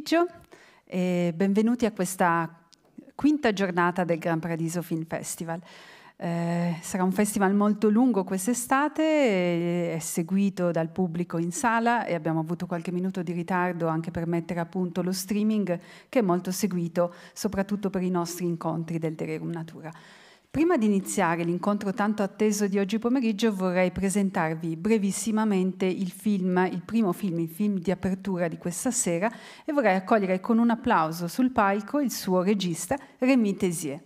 pomeriggio e benvenuti a questa quinta giornata del Gran Paradiso Film Festival. Eh, sarà un festival molto lungo quest'estate, eh, è seguito dal pubblico in sala e abbiamo avuto qualche minuto di ritardo anche per mettere a punto lo streaming che è molto seguito soprattutto per i nostri incontri del Dererum Natura. Prima di iniziare l'incontro tanto atteso di oggi pomeriggio vorrei presentarvi brevissimamente il film, il primo film, il film di apertura di questa sera e vorrei accogliere con un applauso sul palco il suo regista Rémi Tesier.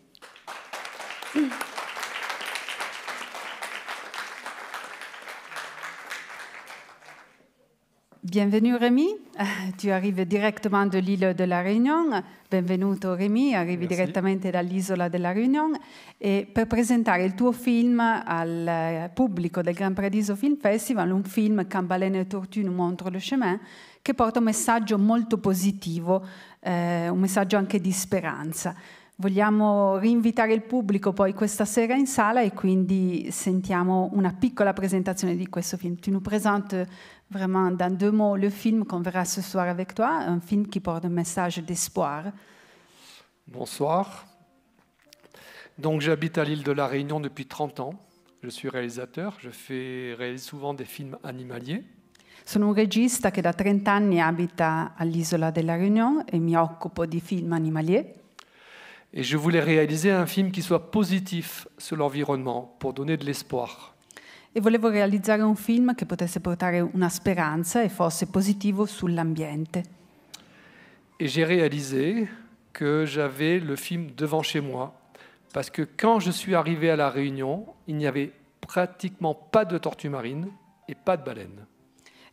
Bienvenue Rémi, tu arrivi direttamente dall'isola la Réunion, benvenuto Rémi, arrivi Merci. direttamente dall'isola della Réunion e per presentare il tuo film al eh, pubblico del Gran Paradiso Film Festival, un film Cambalene e Tortue nous montre le chemin, che porta un messaggio molto positivo, eh, un messaggio anche di speranza. Vogliamo rinvitare il pubblico poi questa sera in sala e quindi sentiamo una piccola presentazione di questo film. Tu nous présentes vraiment dans deux mots le film qu'on verra ce soir avec toi, un film qui porte un message d'espoir. Bonsoir. Donc j'habite à l'île de la Réunion depuis 30 ans. Je suis réalisateur, je fais réalise souvent des films animaliers. Sono un regista che da 30 anni abita all'isola della Réunion e mi occupo di film animaliers. Et je voulais réaliser un film qui soit positif sur l'environnement pour donner de l'espoir. e volevo realizzare un film che potesse portare una speranza e fosse positivo sull'ambiente. E j'ai réalisé che j'avais le film devant chez moi, parce que quand je suis arrivé à La Réunion, il n'y avait pratiquement pas de tortues marines et pas de baleines.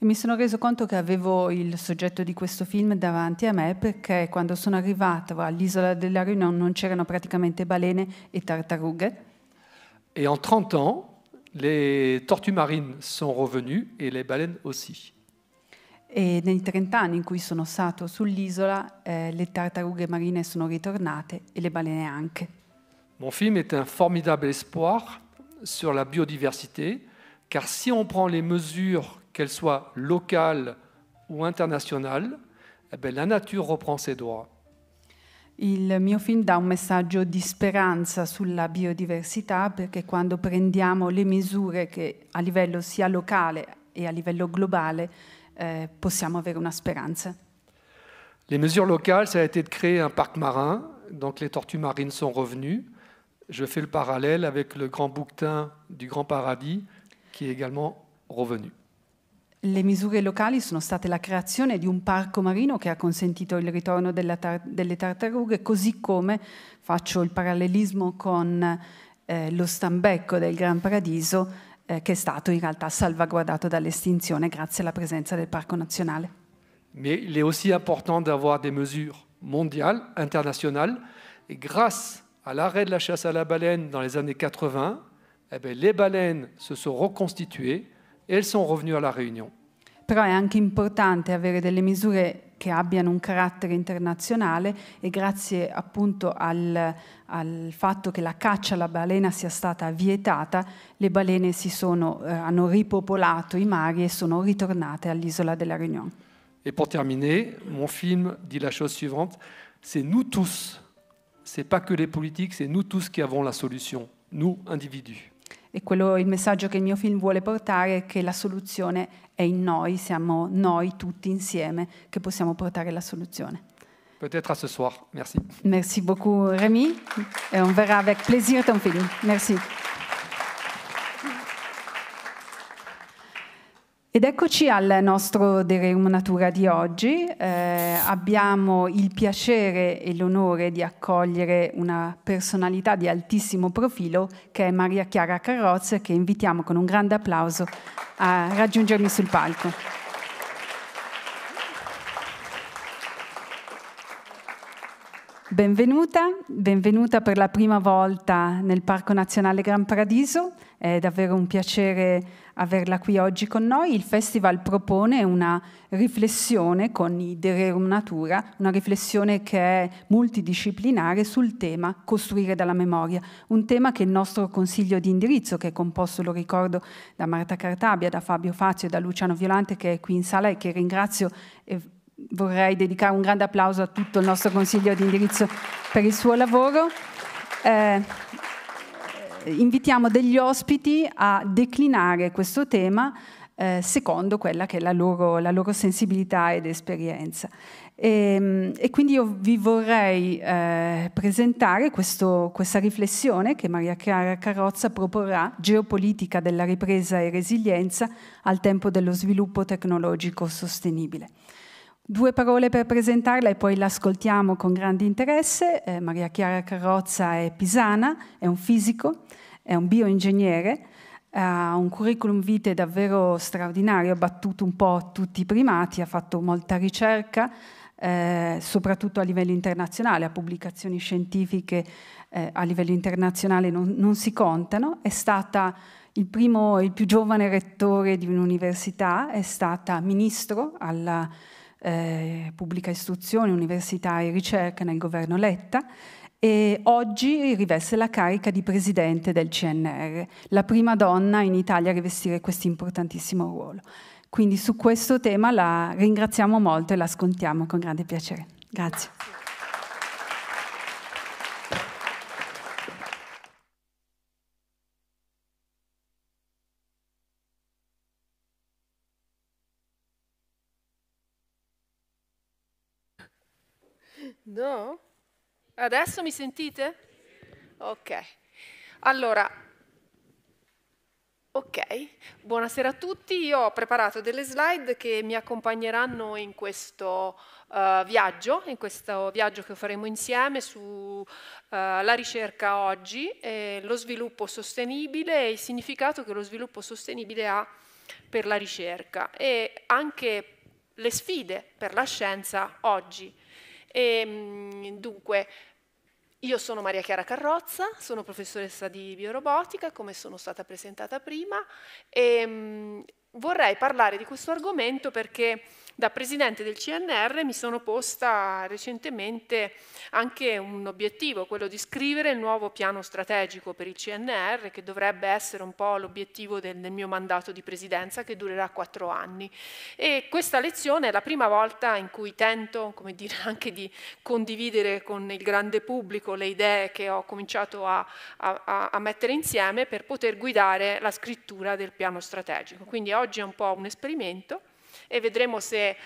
E mi sono reso conto che avevo il soggetto di questo film davanti a me perché quando sono arrivato all'isola della Réunion non c'erano praticamente balene e tartarughe. Et en 30 ans, Les tortues marines sont revenues et les baleines aussi. Et dans les 30 ans in cui sono stato sull'isola, eh, le tartarughe marine sono ritornate e le baleines anche. Mon film est un formidable espoir sur la biodiversité, car si on prend les mesures, qu'elles soient locales ou internationales, eh ben, la nature reprend ses droits. Il mio film dà un messaggio di speranza sulla biodiversità perché quando prendiamo le misure che a livello sia locale et à livello globale eh, possiamo avere una speranza. Les mesures locales, ça a été de créer un parc marin, donc les tortues marines sont revenues. Je fais le parallèle avec le grand bouquetin du Grand Paradis qui est également revenu. Le misure locali sono state la creazione di un parco marino che ha consentito il ritorno tar delle tartarughe, così come faccio il parallelismo con eh, lo stambecco del Gran Paradiso, eh, che è stato in realtà salvaguardato dall'estinzione grazie alla presenza del Parco nazionale. Ma il est aussi important d'avoir des mesures mondiales, internationales, et grâce à l'arrêt de la chasse à la baleine dans les 80, eh bien, les baleines se sont reconstituées e elles sont revenues à la Réunion. Però è anche importante avere delle misure che abbiano un carattere internazionale e grazie appunto al, al fatto che la caccia alla balena sia stata vietata, le balene sono, eh, hanno ripopolato i mari e sono ritornate all'isola della Réunion. E per terminare, mon film dice la cosa suivante c'est nous tous, c'est pas que les politiques, c'est nous tous qui avons la solution, nous individus. E quello, il messaggio che il mio film vuole portare è che la soluzione è in noi, siamo noi tutti insieme che possiamo portare la soluzione. Peut-être à ce soir. Merci. Merci beaucoup, Rémi. Et on verra avec plaisir ton film. Merci. Ed eccoci al nostro De Reum Natura di oggi. Eh, abbiamo il piacere e l'onore di accogliere una personalità di altissimo profilo che è Maria Chiara Carrozza che invitiamo con un grande applauso a raggiungermi sul palco. Benvenuta, benvenuta per la prima volta nel Parco Nazionale Gran Paradiso. È davvero un piacere averla qui oggi con noi. Il festival propone una riflessione con i Dererum Natura, una riflessione che è multidisciplinare sul tema costruire dalla memoria, un tema che il nostro consiglio di indirizzo, che è composto, lo ricordo, da Marta Cartabia, da Fabio Fazio e da Luciano Violante, che è qui in sala e che ringrazio. E vorrei dedicare un grande applauso a tutto il nostro consiglio di indirizzo per il suo lavoro. Eh, invitiamo degli ospiti a declinare questo tema eh, secondo quella che è la loro, la loro sensibilità ed esperienza. E, ehm, e, quindi io vi vorrei eh, presentare questo, questa riflessione che Maria Chiara Carrozza proporrà, Geopolitica della ripresa e resilienza al tempo dello sviluppo tecnologico sostenibile. Due parole per presentarla e poi l'ascoltiamo con grande interesse. Eh, Maria Chiara Carrozza è pisana, è un fisico, è un bioingegnere, ha un curriculum vitae davvero straordinario, ha battuto un po' tutti i primati, ha fatto molta ricerca, eh, soprattutto a livello internazionale, ha pubblicazioni scientifiche eh, a livello internazionale non, non, si contano, è stata il primo, il più giovane rettore di un'università, è stata ministro alla eh, pubblica istruzione, università e ricerca nel governo Letta, e oggi riveste la carica di presidente del CNR, la prima donna in Italia a rivestire questo importantissimo ruolo. Quindi su questo tema la ringraziamo molto e la ascoltiamo con grande piacere. Grazie. No? Adesso mi sentite? Ok. Allora, ok, buonasera a tutti. Io ho preparato delle slide che mi accompagneranno in questo uh, viaggio, in questo viaggio che faremo insieme sulla eh, uh, ricerca oggi, lo sviluppo sostenibile e il significato che lo sviluppo sostenibile ha per la ricerca e anche le sfide per la scienza oggi. E, ehm, dunque, io sono Maria Chiara Carrozza, sono professoressa di biorobotica, come sono stata presentata prima, e mh, mm, vorrei parlare di questo argomento perché da presidente del CNR mi sono posta recentemente anche un obiettivo, quello di scrivere il nuovo piano strategico per il CNR, che dovrebbe essere un po' l'obiettivo del, del, mio mandato di presidenza, che durerà quattro anni. E questa lezione è la prima volta in cui tento, come dire, anche di condividere con il grande pubblico le idee che ho cominciato a, a, a mettere insieme per poter guidare la scrittura del piano strategico. Quindi oggi è un po' un esperimento e vedremo se eh,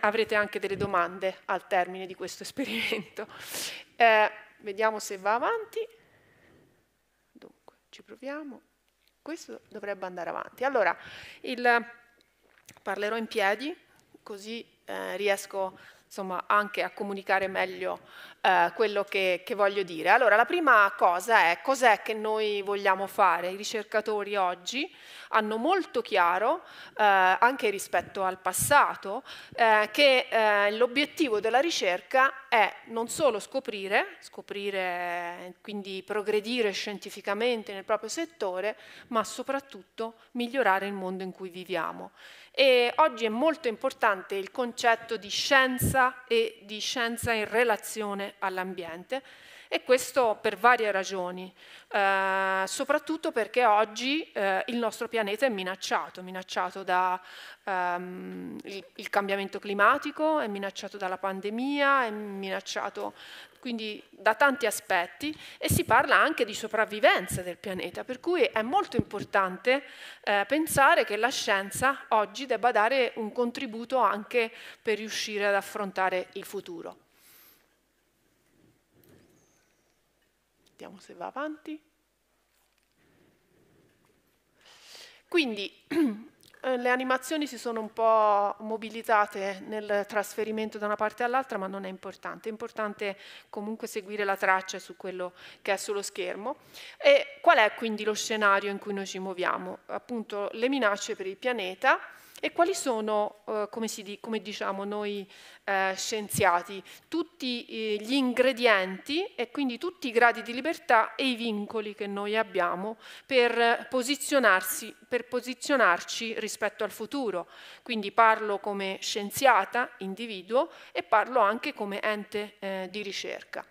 avrete anche delle domande al termine di questo esperimento. Eh, vediamo se va avanti. Dunque, ci proviamo. Questo dovrebbe andare avanti. Allora, il, parlerò in piedi, così eh, riesco insomma, anche a comunicare meglio eh, quello che, che, voglio dire. Allora, la prima cosa è cos'è che noi vogliamo fare. I ricercatori oggi hanno molto chiaro, eh, anche rispetto al passato, eh, che eh, l'obiettivo della ricerca è non solo scoprire, scoprire, quindi progredire scientificamente nel proprio settore, ma soprattutto migliorare il mondo in cui viviamo. E oggi è molto importante il concetto di scienza e di scienza in relazione all'ambiente e questo per varie ragioni, eh, soprattutto perché oggi eh, il nostro pianeta è minacciato, minacciato dal ehm, cambiamento climatico, è minacciato dalla pandemia, è minacciato quindi da tanti aspetti, e si parla anche di sopravvivenza del pianeta, per cui è molto importante eh, pensare che la scienza oggi debba dare un contributo anche per riuscire ad affrontare il futuro. Vediamo se va avanti. Quindi Eh, le animazioni si sono un po' mobilitate nel trasferimento da una parte all'altra, ma non è importante. È importante comunque seguire la traccia su quello che è sullo schermo. E qual è quindi lo scenario in cui noi ci muoviamo? Appunto le minacce per il pianeta, e quali sono, eh, come, di, come, diciamo noi eh, scienziati, tutti eh, gli ingredienti e quindi tutti i gradi di libertà e i vincoli che noi abbiamo per, posizionarsi, per posizionarci rispetto al futuro? Quindi parlo come scienziata, individuo, e parlo anche come ente eh, di ricerca.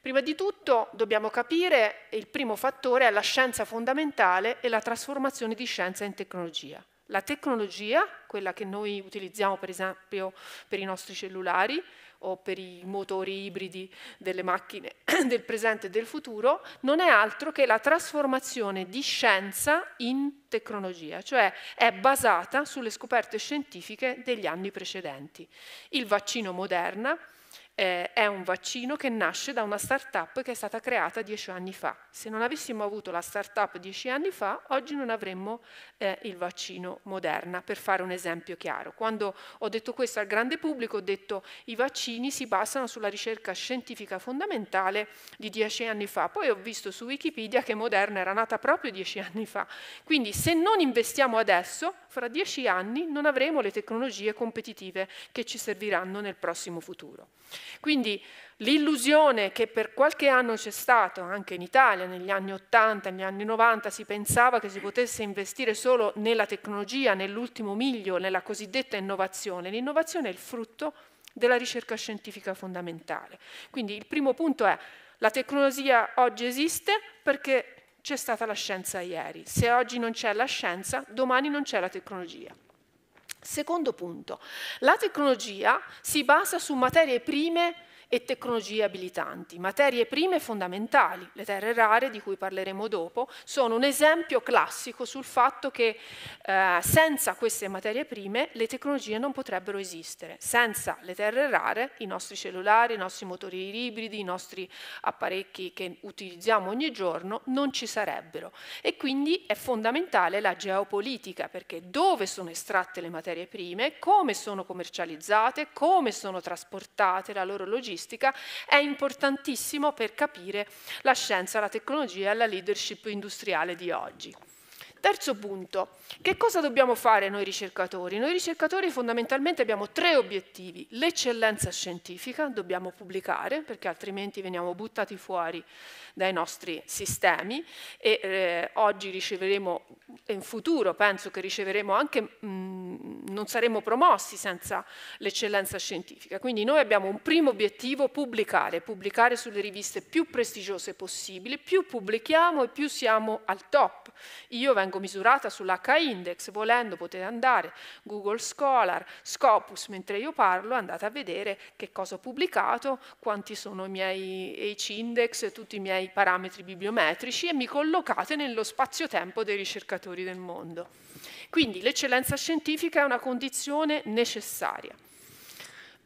Prima di tutto dobbiamo capire il primo fattore è la scienza fondamentale e la trasformazione di scienza in tecnologia. La tecnologia, quella che noi utilizziamo per esempio per i nostri cellulari o per i motori ibridi delle macchine del presente e del futuro, non è altro che la trasformazione di scienza in tecnologia, cioè è basata sulle scoperte scientifiche degli anni precedenti. Il vaccino Moderna eh, è un vaccino che nasce da una start-up che è stata creata dieci anni fa. Se non avessimo avuto la start-up dieci anni fa, oggi non avremmo eh, il vaccino Moderna, per fare un esempio chiaro. Quando ho detto questo al grande pubblico, ho detto che i vaccini si basano sulla ricerca scientifica fondamentale di dieci anni fa. Poi ho visto su Wikipedia che Moderna era nata proprio dieci anni fa. Quindi se non investiamo adesso, fra dieci anni non avremo le tecnologie competitive che ci serviranno nel prossimo futuro. Quindi l'illusione che per qualche anno c'è stata, anche in Italia, negli anni 80, negli anni 90, si pensava che si potesse investire solo nella tecnologia, nell'ultimo miglio, nella cosiddetta innovazione. L'innovazione è il frutto della ricerca scientifica fondamentale. Quindi il primo punto è la tecnologia oggi esiste perché c'è stata la scienza ieri. Se oggi non c'è la scienza, domani non c'è la tecnologia. Secondo punto, la tecnologia si basa su materie prime e tecnologie abilitanti. Materie prime fondamentali, le terre rare di cui parleremo dopo, sono un esempio classico sul fatto che eh, senza queste materie prime le tecnologie non potrebbero esistere. Senza le terre rare i nostri cellulari, i nostri motori ibridi, i nostri apparecchi che utilizziamo ogni giorno non ci sarebbero. E quindi è fondamentale la geopolitica perché dove sono estratte le materie prime, come sono commercializzate, come sono trasportate, la loro logistica, futuristica è importantissimo per capire la scienza, la tecnologia e la leadership industriale di oggi. Terzo punto, che cosa dobbiamo fare noi ricercatori? Noi ricercatori fondamentalmente abbiamo tre obiettivi. L'eccellenza scientifica, dobbiamo pubblicare perché altrimenti veniamo buttati fuori dai nostri sistemi e eh, oggi riceveremo, in futuro penso che riceveremo anche, mh, mm, non saremo promossi senza l'eccellenza scientifica. Quindi noi abbiamo un primo obiettivo, pubblicare, pubblicare sulle riviste più prestigiose possibili, più pubblichiamo e più siamo al top. Io vengo vengo misurata sull'H-index, volendo potete andare Google Scholar, Scopus, mentre io parlo, andate a vedere che cosa ho pubblicato, quanti sono i miei H-index, tutti i miei parametri bibliometrici e mi collocate nello spazio-tempo dei ricercatori del mondo. Quindi l'eccellenza scientifica è una condizione necessaria.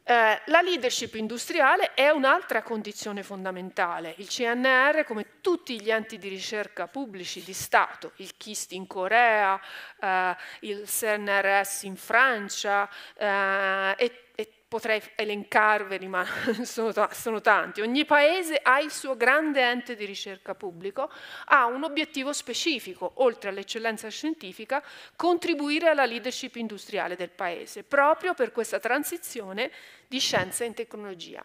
Eh, la leadership industriale è un'altra condizione fondamentale. Il CNR, come tutti gli enti di ricerca pubblici di Stato, il KIST in Corea, eh, il CNRS in Francia eh, e potrei elencarveli, ma sono, sono, tanti. Ogni paese ha il suo grande ente di ricerca pubblico, ha un obiettivo specifico, oltre all'eccellenza scientifica, contribuire alla leadership industriale del paese, proprio per questa transizione di scienza in tecnologia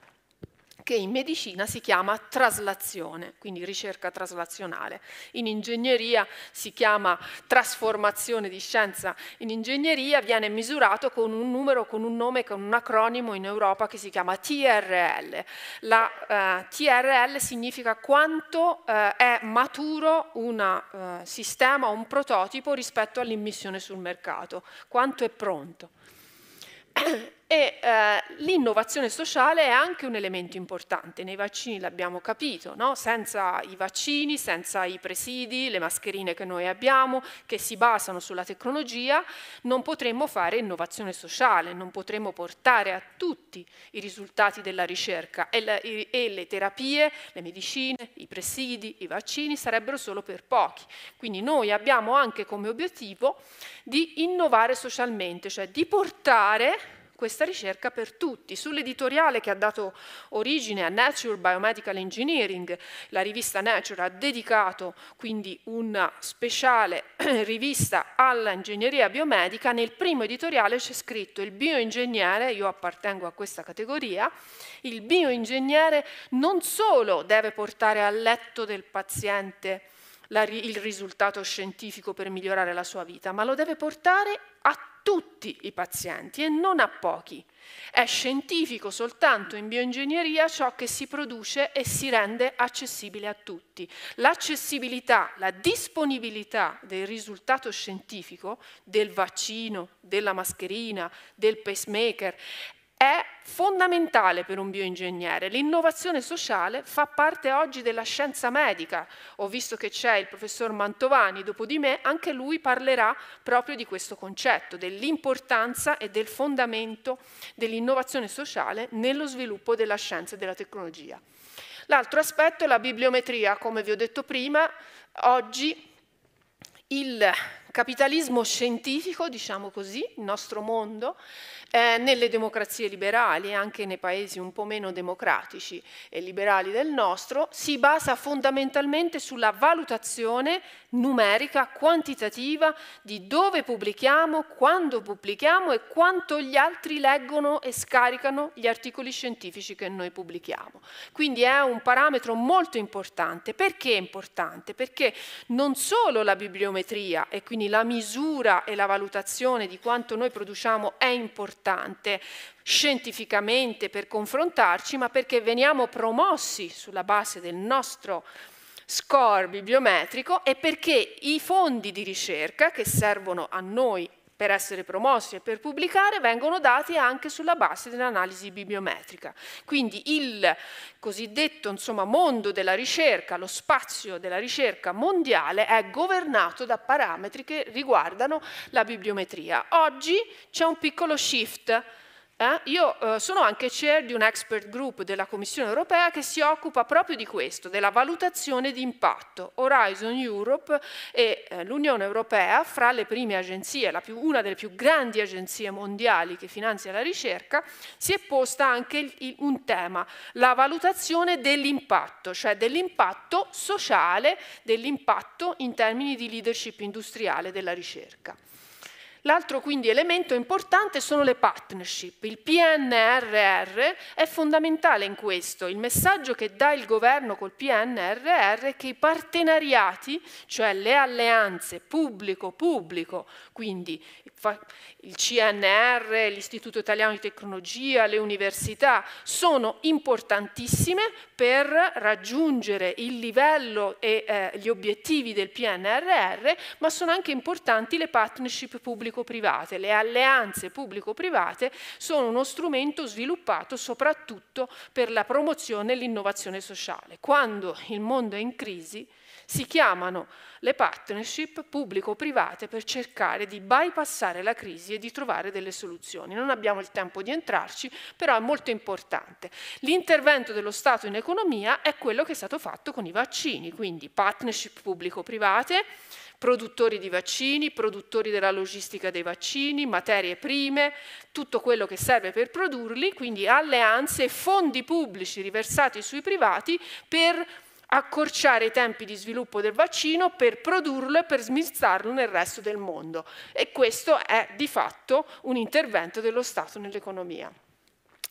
che in medicina si chiama traslazione, quindi ricerca traslazionale. In ingegneria si chiama trasformazione di scienza. In ingegneria viene misurato con un numero, con un nome, con un acronimo in Europa che si chiama TRL. La eh, TRL significa quanto eh, è maturo un eh, sistema, un prototipo rispetto all'immissione sul mercato, quanto è pronto. E eh, l'innovazione sociale è anche un elemento importante, nei vaccini l'abbiamo capito, no? senza i vaccini, senza i presidi, le mascherine che noi abbiamo, che si basano sulla tecnologia, non potremmo fare innovazione sociale, non potremmo portare a tutti i risultati della ricerca e, la, e, e le terapie, le medicine, i presidi, i vaccini sarebbero solo per pochi. Quindi noi abbiamo anche come obiettivo di innovare socialmente, cioè di portare questa ricerca per tutti. Sull'editoriale che ha dato origine a Nature Biomedical Engineering, la rivista Nature ha dedicato quindi una speciale rivista all'ingegneria biomedica. Nel primo editoriale c'è scritto il bioingegnere, io appartengo a questa categoria, il bioingegnere non solo deve portare al letto del paziente il risultato scientifico per migliorare la sua vita, ma lo deve portare a tutti i pazienti e non a pochi. È scientifico soltanto in bioingegneria ciò che si produce e si rende accessibile a tutti. L'accessibilità, la disponibilità del risultato scientifico, del vaccino, della mascherina, del pacemaker, è fondamentale per un bioingegnere. L'innovazione sociale fa parte oggi della scienza medica. Ho visto che c'è il professor Mantovani dopo di me, anche lui parlerà proprio di questo concetto, dell'importanza e del fondamento dell'innovazione sociale nello sviluppo della scienza e della tecnologia. L'altro aspetto è la bibliometria, come vi ho detto prima, oggi il capitalismo scientifico, diciamo così, il nostro mondo, eh, nelle democrazie liberali e anche nei paesi un po' meno democratici e liberali del nostro, si basa fondamentalmente sulla valutazione numerica, quantitativa, di dove pubblichiamo, quando pubblichiamo e quanto gli altri leggono e scaricano gli articoli scientifici che noi pubblichiamo. Quindi è un parametro molto importante. Perché è importante? Perché non solo la bibliometria e quindi quindi la misura e la valutazione di quanto noi produciamo è importante scientificamente per confrontarci, ma perché veniamo promossi sulla base del nostro score bibliometrico e perché i fondi di ricerca che servono a noi per essere promossi e per pubblicare vengono dati anche sulla base dell'analisi bibliometrica. Quindi il cosiddetto insomma, mondo della ricerca, lo spazio della ricerca mondiale è governato da parametri che riguardano la bibliometria. Oggi c'è un piccolo shift eh, io eh, sono anche chair di un expert group della Commissione europea che si occupa proprio di questo, della valutazione di impatto. Horizon Europe e eh, l'Unione europea, fra le prime agenzie, più, una delle più grandi agenzie mondiali che finanzia la ricerca, si è posta anche il, il, un tema, la valutazione dell'impatto, cioè dell'impatto sociale, dell'impatto in termini di leadership industriale della ricerca. L'altro quindi elemento importante sono le partnership. Il PNRR è fondamentale in questo. Il messaggio che dà il governo col PNRR è che i partenariati, cioè le alleanze pubblico-pubblico, quindi il CNR, l'Istituto Italiano di Tecnologia, le università, sono importantissime per raggiungere il livello e eh, gli obiettivi del PNRR, ma sono anche importanti le partnership pubblico pubblico-private, le alleanze pubblico-private sono uno strumento sviluppato soprattutto per la promozione e l'innovazione sociale. Quando il mondo è in crisi si chiamano le partnership pubblico-private per cercare di bypassare la crisi e di trovare delle soluzioni. Non abbiamo il tempo di entrarci, però è molto importante. L'intervento dello Stato in economia è quello che è stato fatto con i vaccini, quindi partnership pubblico-private, produttori di vaccini, produttori della logistica dei vaccini, materie prime, tutto quello che serve per produrli, quindi alleanze e fondi pubblici riversati sui privati per accorciare i tempi di sviluppo del vaccino per produrlo e per smistarlo nel resto del mondo. E questo è di fatto un intervento dello Stato nell'economia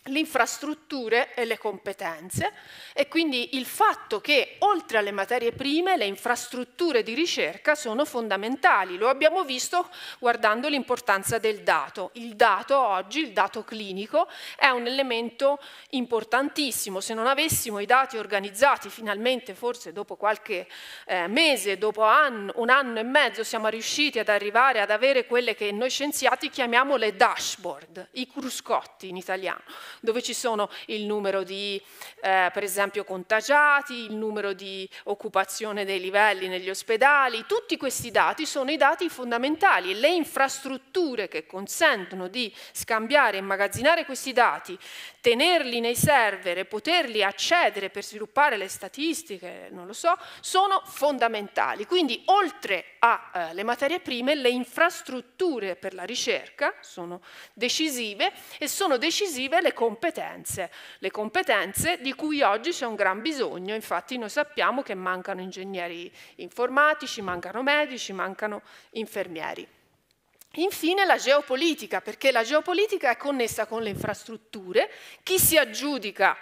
le infrastrutture e le competenze e quindi il fatto che oltre alle materie prime le infrastrutture di ricerca sono fondamentali, lo abbiamo visto guardando l'importanza del dato. Il dato oggi, il dato clinico, è un elemento importantissimo, se non avessimo i dati organizzati finalmente forse dopo qualche eh, mese, dopo anno, un anno e mezzo siamo riusciti ad arrivare ad avere quelle che noi scienziati chiamiamo le dashboard, i cruscotti in italiano dove ci sono il numero di, eh, per esempio, contagiati, il numero di occupazione dei livelli negli ospedali. Tutti questi dati sono i dati fondamentali e le infrastrutture che consentono di scambiare e immagazzinare questi dati, tenerli nei server e poterli accedere per sviluppare le statistiche, non lo so, sono fondamentali. Quindi oltre ha eh, le materie prime, le infrastrutture per la ricerca sono decisive e sono decisive le competenze, le competenze di cui oggi c'è un gran bisogno, infatti noi sappiamo che mancano ingegneri informatici, mancano medici, mancano infermieri. Infine la geopolitica, perché la geopolitica è connessa con le infrastrutture, chi si aggiudica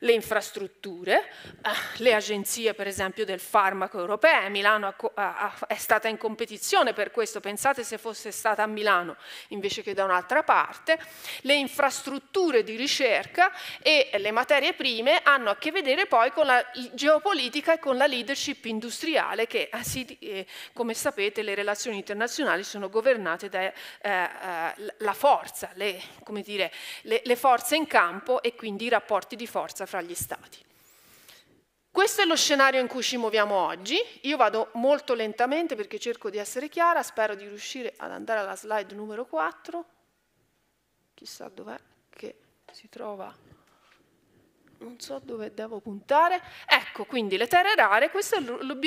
le infrastrutture, eh, le agenzie per esempio del farmaco europeo, Milano è stata in competizione per questo, pensate se fosse stata a Milano invece che da un'altra parte, le infrastrutture di ricerca e le materie prime hanno a che vedere poi con la geopolitica e con la leadership industriale che ah, eh, come sapete le relazioni internazionali sono governate dalla eh, forza, le, dire, le, le forze in campo e quindi i rapporti di forza fra gli Stati. Questo è lo scenario in cui ci muoviamo oggi. Io vado molto lentamente perché cerco di essere chiara, spero di riuscire ad andare alla slide numero 4. Chissà dov'è che si trova non so dove devo puntare. Ecco, quindi le terre rare, questo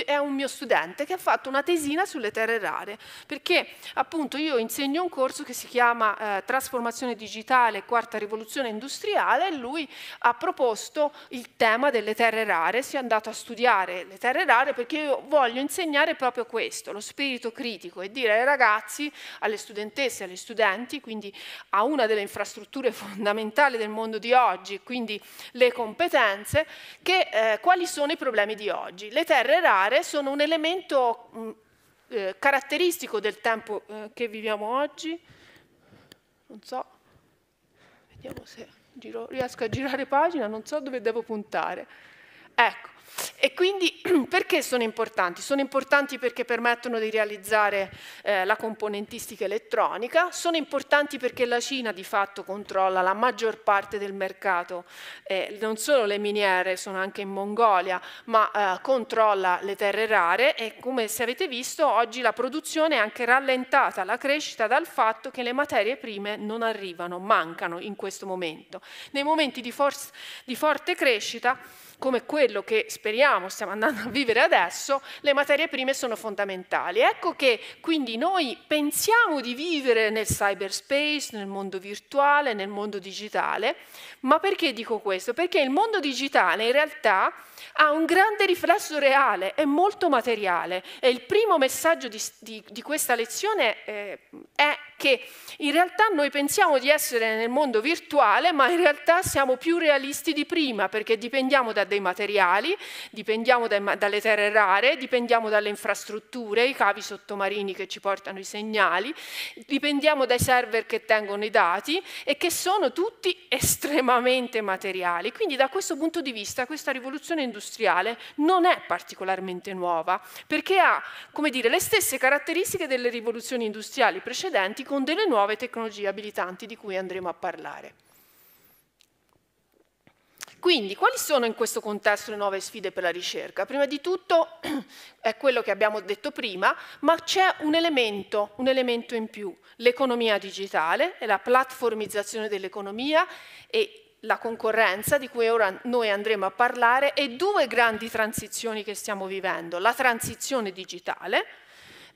è un mio studente che ha fatto una tesina sulle terre rare, perché appunto io insegno un corso che si chiama eh, Trasformazione digitale, quarta rivoluzione industriale e lui ha proposto il tema delle terre rare, si è andato a studiare le terre rare perché io voglio insegnare proprio questo, lo spirito critico e dire ai ragazzi, alle studentesse, agli studenti, quindi a una delle infrastrutture fondamentali del mondo di oggi, quindi le competenze, che, eh, quali sono i problemi di oggi. Le terre rare sono un elemento mh, mm, eh, caratteristico del tempo eh, che viviamo oggi. Non so, vediamo se giro, riesco a girare pagina, non so dove devo puntare. Ecco, e quindi perché sono importanti? Sono importanti perché permettono di realizzare eh, la componentistica elettronica, sono importanti perché la Cina di fatto controlla la maggior parte del mercato, eh, non solo le miniere sono anche in Mongolia, ma eh, controlla le terre rare e come se avete visto oggi la produzione è anche rallentata, la crescita dal fatto che le materie prime non arrivano, mancano in questo momento. Nei momenti di, for di forte crescita come quello che speriamo stiamo andando a vivere adesso, le materie prime sono fondamentali. Ecco che quindi noi pensiamo di vivere nel cyberspace, nel mondo virtuale, nel mondo digitale, ma perché dico questo? Perché il mondo digitale in realtà ha un grande riflesso reale, è molto materiale e il primo messaggio di, di, di questa lezione eh, è che in realtà noi pensiamo di essere nel mondo virtuale, ma in realtà siamo più realisti di prima perché dipendiamo da dei materiali, dipendiamo dai, dalle terre rare, dipendiamo dalle infrastrutture, i cavi sottomarini che ci portano i segnali, dipendiamo dai server che tengono i dati e che sono tutti estremamente materiali. Quindi da questo punto di vista questa rivoluzione industriale non è particolarmente nuova, perché ha come dire, le stesse caratteristiche delle rivoluzioni industriali precedenti con delle nuove tecnologie abilitanti di cui andremo a parlare. Quindi, quali sono in questo contesto le nuove sfide per la ricerca? Prima di tutto è quello che abbiamo detto prima, ma c'è un elemento, un elemento in più, l'economia digitale e la platformizzazione dell'economia e la concorrenza di cui ora noi andremo a parlare e due grandi transizioni che stiamo vivendo, la transizione digitale,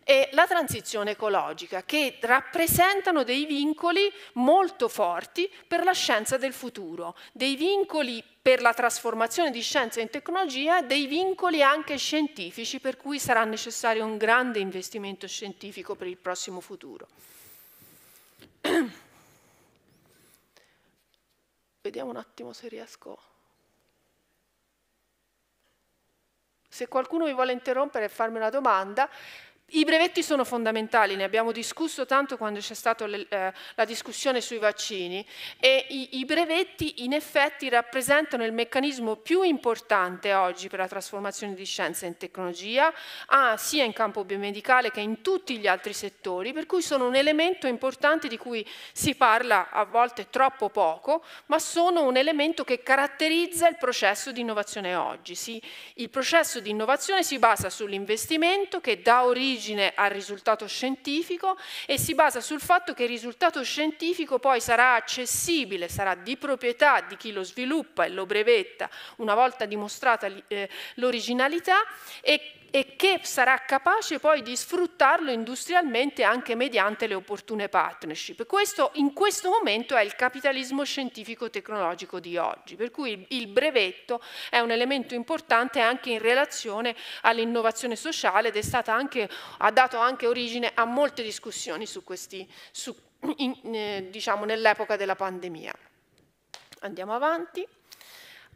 e la transizione ecologica, che rappresentano dei vincoli molto forti per la scienza del futuro, dei vincoli per la trasformazione di scienza in tecnologia, dei vincoli anche scientifici, per cui sarà necessario un grande investimento scientifico per il prossimo futuro. Vediamo un attimo se riesco... Se qualcuno mi vuole interrompere e farmi una domanda, i brevetti sono fondamentali, ne abbiamo discusso tanto quando c'è stata eh, la discussione sui vaccini e i, brevetti in effetti rappresentano il meccanismo più importante oggi per la trasformazione di scienza in tecnologia, ah, sia in campo biomedicale che in tutti gli altri settori, per cui sono un elemento importante di cui si parla a volte troppo poco, ma sono un elemento che caratterizza il processo di innovazione oggi. il processo di innovazione si basa sull'investimento che dà origine origine al risultato scientifico e si basa sul fatto che il risultato scientifico poi sarà accessibile, sarà di proprietà di chi lo sviluppa e lo brevetta una volta dimostrata eh, l'originalità e e che sarà capace poi di sfruttarlo industrialmente anche mediante le opportune partnership. Questo in questo momento è il capitalismo scientifico-tecnologico di oggi, per cui il brevetto è un elemento importante anche in relazione all'innovazione sociale ed anche, ha dato anche origine a molte discussioni su questi, su, in, eh, diciamo, nell'epoca della pandemia. Andiamo avanti.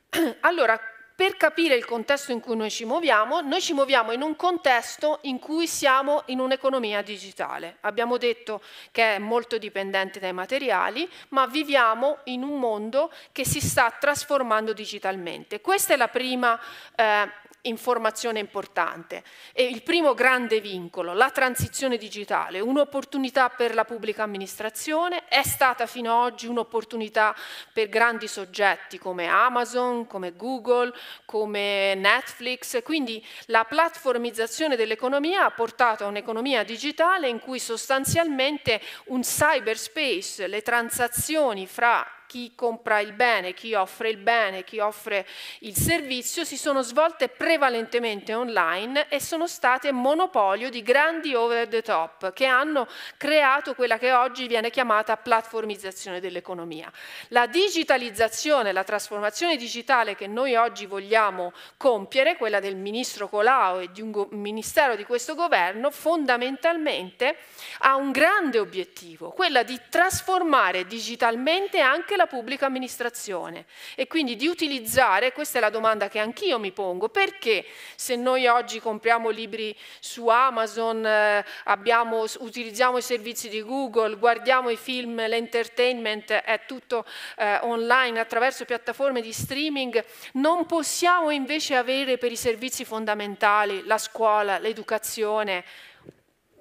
Allora, per capire il contesto in cui noi ci muoviamo, noi ci muoviamo in un contesto in cui siamo in un'economia digitale. Abbiamo detto che è molto dipendente dai materiali, ma viviamo in un mondo che si sta trasformando digitalmente. Questa è la prima eh, informazione importante. E il primo grande vincolo, la transizione digitale, un'opportunità per la pubblica amministrazione, è stata fino ad oggi un'opportunità per grandi soggetti come Amazon, come Google, come Netflix. Quindi la platformizzazione dell'economia ha portato a un'economia digitale in cui sostanzialmente un cyberspace, le transazioni fra chi compra il bene, chi offre il bene, chi offre il servizio, si sono svolte prevalentemente online e sono state monopolio di grandi over the top che hanno creato quella che oggi viene chiamata platformizzazione dell'economia. La digitalizzazione, la trasformazione digitale che noi oggi vogliamo compiere, quella del ministro Colau e di un ministero di questo governo, fondamentalmente ha un grande obiettivo, quella di trasformare digitalmente anche la pubblica amministrazione e quindi di utilizzare, questa è la domanda che anch'io mi pongo, perché se noi oggi compriamo libri su Amazon, eh, abbiamo, utilizziamo i servizi di Google, guardiamo i film, l'entertainment è tutto eh, online attraverso piattaforme di streaming, non possiamo invece avere per i servizi fondamentali la scuola, l'educazione,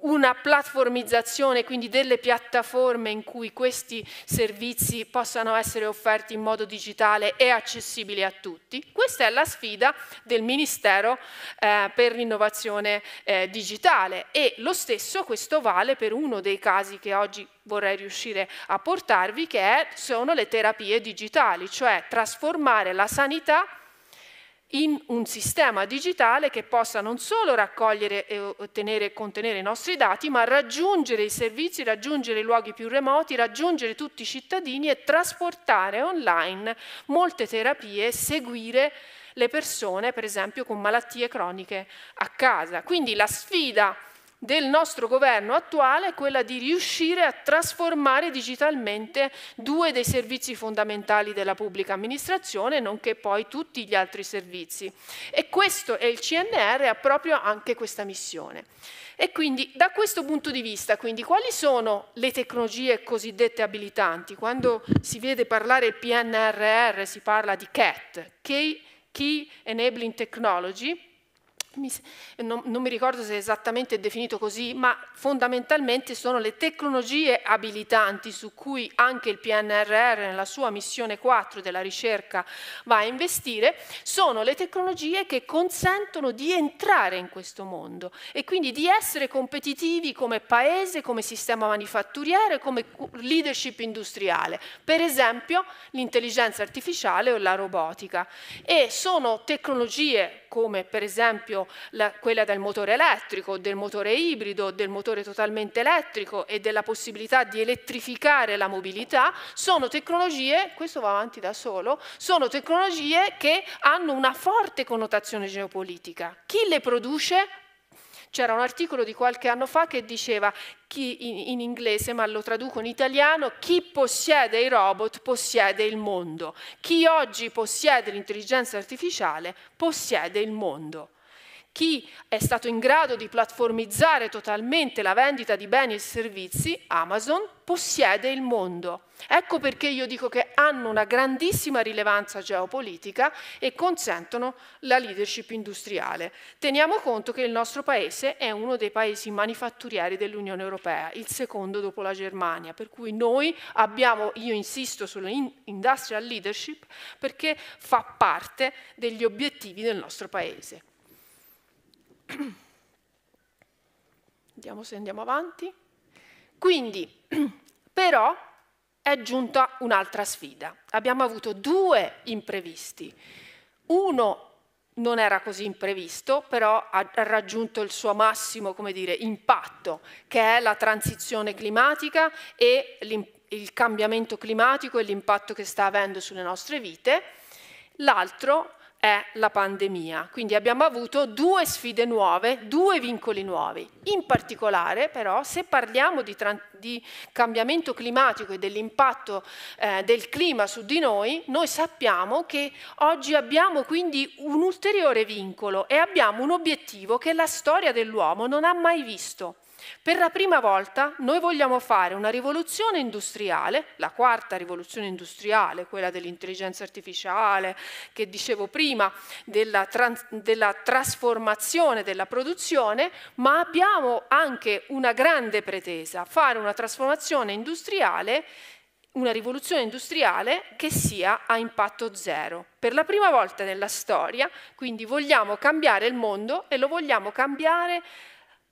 una platformizzazione, quindi delle piattaforme in cui questi servizi possano essere offerti in modo digitale e accessibili a tutti. Questa è la sfida del Ministero eh, per l'innovazione eh, digitale e lo stesso questo vale per uno dei casi che oggi vorrei riuscire a portarvi che è, sono le terapie digitali, cioè trasformare la sanità in un sistema digitale che possa non solo raccogliere e ottenere e contenere i nostri dati, ma raggiungere i servizi, raggiungere i luoghi più remoti, raggiungere tutti i cittadini e trasportare online molte terapie, seguire le persone, per esempio, con malattie croniche a casa. Quindi la sfida del nostro governo attuale è quella di riuscire a trasformare digitalmente due dei servizi fondamentali della pubblica amministrazione, nonché poi tutti gli altri servizi. E questo e il CNR ha proprio anche questa missione. E quindi da questo punto di vista, quindi, quali sono le tecnologie cosiddette abilitanti? Quando si vede parlare PNRR si parla di CAT, Key Enabling Technology, non, non, mi ricordo se è esattamente definito così, ma fondamentalmente sono le tecnologie abilitanti su cui anche il PNRR nella sua missione 4 della ricerca va a investire, sono le tecnologie che consentono di entrare in questo mondo e quindi di essere competitivi come paese, come sistema manifatturiero, come leadership industriale, per esempio l'intelligenza artificiale o la robotica. E sono tecnologie come per esempio esempio la, quella del motore elettrico, del motore ibrido, del motore totalmente elettrico e della possibilità di elettrificare la mobilità, sono tecnologie, questo va avanti da solo, sono tecnologie che hanno una forte connotazione geopolitica. Chi le produce? C'era un articolo di qualche anno fa che diceva chi, in, inglese, ma lo traduco in italiano, chi possiede i robot possiede il mondo. Chi oggi possiede l'intelligenza artificiale possiede il mondo. Chi è stato in grado di platformizzare totalmente la vendita di beni e servizi, Amazon, possiede il mondo. Ecco perché io dico che hanno una grandissima rilevanza geopolitica e consentono la leadership industriale. Teniamo conto che il nostro paese è uno dei paesi manifatturieri dell'Unione Europea, il secondo dopo la Germania, per cui noi abbiamo, io insisto sull'industrial leadership, perché fa parte degli obiettivi del nostro paese. Vediamo se andiamo avanti. Quindi, però, è giunta un'altra sfida. Abbiamo avuto due imprevisti. Uno non era così imprevisto, però ha raggiunto il suo massimo dire, impatto, che è la transizione climatica e il cambiamento climatico e l'impatto che sta avendo sulle nostre vite. L'altro è la pandemia. Quindi abbiamo avuto due sfide nuove, due vincoli nuovi. In particolare però se parliamo di, di cambiamento climatico e dell'impatto eh, del clima su di noi, noi sappiamo che oggi abbiamo quindi un ulteriore vincolo e abbiamo un obiettivo che la storia dell'uomo non ha mai visto per la prima volta noi vogliamo fare una rivoluzione industriale, la quarta rivoluzione industriale, quella dell'intelligenza artificiale che dicevo prima, della, trans della trasformazione della produzione, ma abbiamo anche una grande pretesa, fare una trasformazione industriale una rivoluzione industriale che sia a impatto zero. Per la prima volta nella storia, quindi vogliamo cambiare il mondo e lo vogliamo cambiare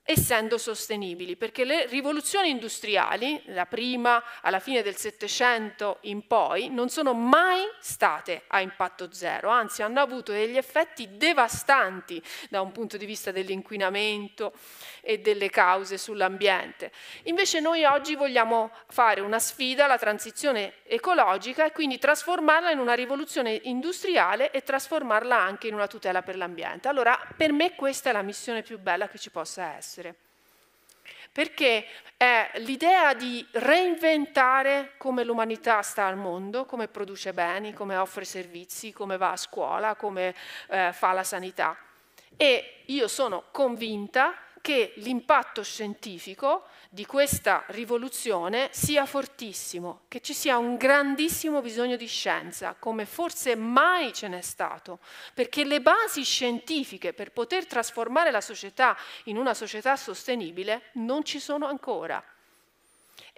essendo sostenibili, perché le rivoluzioni industriali, la prima alla fine del Settecento in poi, non sono mai state a impatto zero, anzi hanno avuto degli effetti devastanti da un punto di vista dell'inquinamento e delle cause sull'ambiente. Invece noi oggi vogliamo fare una sfida alla transizione ecologica e quindi trasformarla in una rivoluzione industriale e trasformarla anche in una tutela per l'ambiente. Allora, per me questa è la missione più bella che ci possa essere essere. Perché è l'idea di reinventare come l'umanità sta al mondo, come produce beni, come offre servizi, come va a scuola, come eh, fa la sanità. E io sono convinta che l'impatto scientifico di questa rivoluzione sia fortissimo, che ci sia un grandissimo bisogno di scienza, come forse mai ce n'è stato, perché le basi scientifiche per poter trasformare la società in una società sostenibile non ci sono ancora.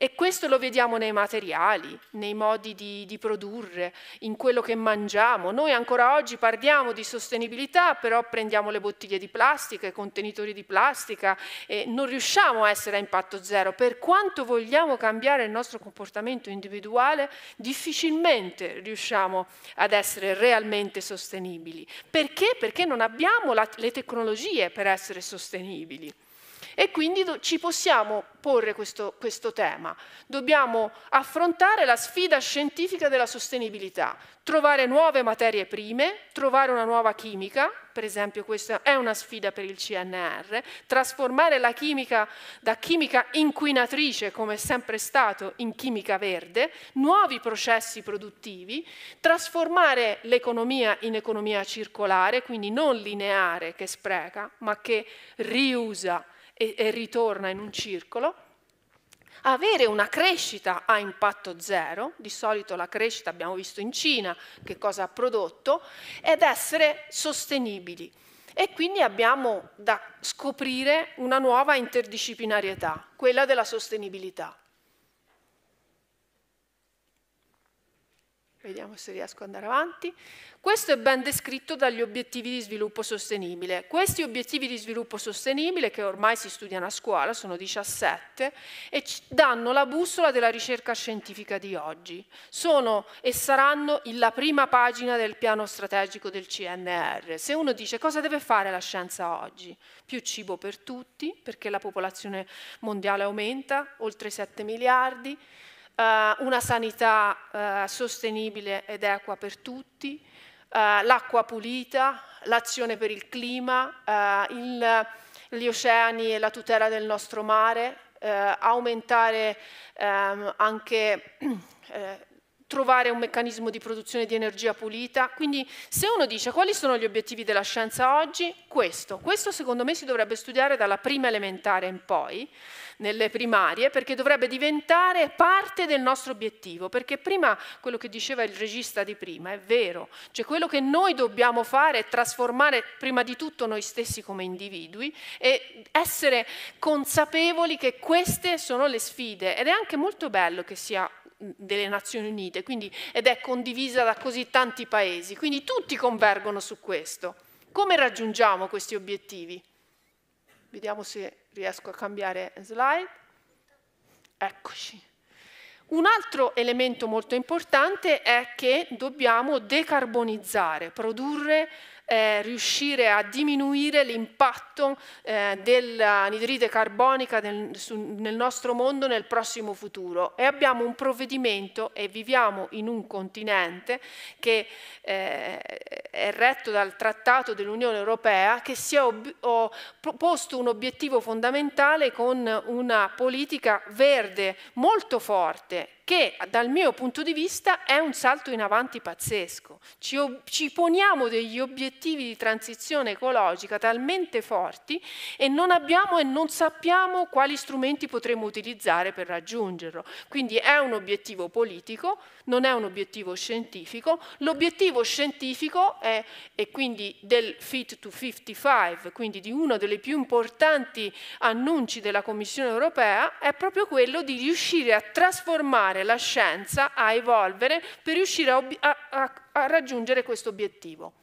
E questo lo vediamo nei materiali, nei modi di, di, produrre, in quello che mangiamo. Noi ancora oggi parliamo di sostenibilità, però prendiamo le bottiglie di plastica, i contenitori di plastica e non riusciamo a essere a impatto zero. Per quanto vogliamo cambiare il nostro comportamento individuale, difficilmente riusciamo ad essere realmente sostenibili. Perché? Perché non abbiamo la, le tecnologie per essere sostenibili. E quindi ci possiamo porre questo, questo tema. Dobbiamo affrontare la sfida scientifica della sostenibilità, trovare nuove materie prime, trovare una nuova chimica, per esempio questa è una sfida per il CNR, trasformare la chimica da chimica inquinatrice, come è sempre stato, in chimica verde, nuovi processi produttivi, trasformare l'economia in economia circolare, quindi non lineare che spreca, ma che riusa, e, e ritorna in un circolo, avere una crescita a impatto zero, di solito la crescita abbiamo visto in Cina che cosa ha prodotto, ed essere sostenibili. E quindi abbiamo da scoprire una nuova interdisciplinarietà, quella della sostenibilità. Vediamo se riesco ad andare avanti. Questo è ben descritto dagli obiettivi di sviluppo sostenibile. Questi obiettivi di sviluppo sostenibile, che ormai si studiano a scuola, sono 17, e danno la bussola della ricerca scientifica di oggi. Sono e saranno la prima pagina del piano strategico del CNR. Se uno dice cosa deve fare la scienza oggi? Più cibo per tutti, perché la popolazione mondiale aumenta, oltre 7 miliardi, uh, una sanità uh, sostenibile ed equa per tutti, eh, l'acqua pulita, l'azione per il clima, il, gli oceani e la tutela del nostro mare, aumentare um, anche trovare un meccanismo di produzione di energia pulita. Quindi se uno dice quali sono gli obiettivi della scienza oggi, questo. Questo secondo me si dovrebbe studiare dalla prima elementare in poi, nelle primarie, perché dovrebbe diventare parte del nostro obiettivo. Perché prima quello che diceva il regista di prima è vero, cioè quello che noi dobbiamo fare è trasformare prima di tutto noi stessi come individui e essere consapevoli che queste sono le sfide. Ed è anche molto bello che sia delle Nazioni Unite quindi, ed è condivisa da così tanti paesi. Quindi tutti convergono su questo. Come raggiungiamo questi obiettivi? Vediamo se riesco a cambiare slide. Eccoci. Un altro elemento molto importante è che dobbiamo decarbonizzare, produrre eh, riuscire a diminuire l'impatto eh, dell'anidride carbonica nel, su, nel nostro mondo nel prossimo futuro. E abbiamo un provvedimento e viviamo in un continente che eh, è retto dal Trattato dell'Unione Europea che si è posto un obiettivo fondamentale con una politica verde molto forte che dal mio punto di vista è un salto in avanti pazzesco. Ci, ci poniamo degli obiettivi di transizione ecologica talmente forti e non abbiamo e non sappiamo quali strumenti potremo utilizzare per raggiungerlo. Quindi è un obiettivo politico, non è un obiettivo scientifico. L'obiettivo scientifico è, e quindi del Fit to 55, quindi di uno dei più importanti annunci della Commissione europea, è proprio quello di riuscire a trasformare aiutare la scienza a evolvere per riuscire a, a, a, a raggiungere questo obiettivo.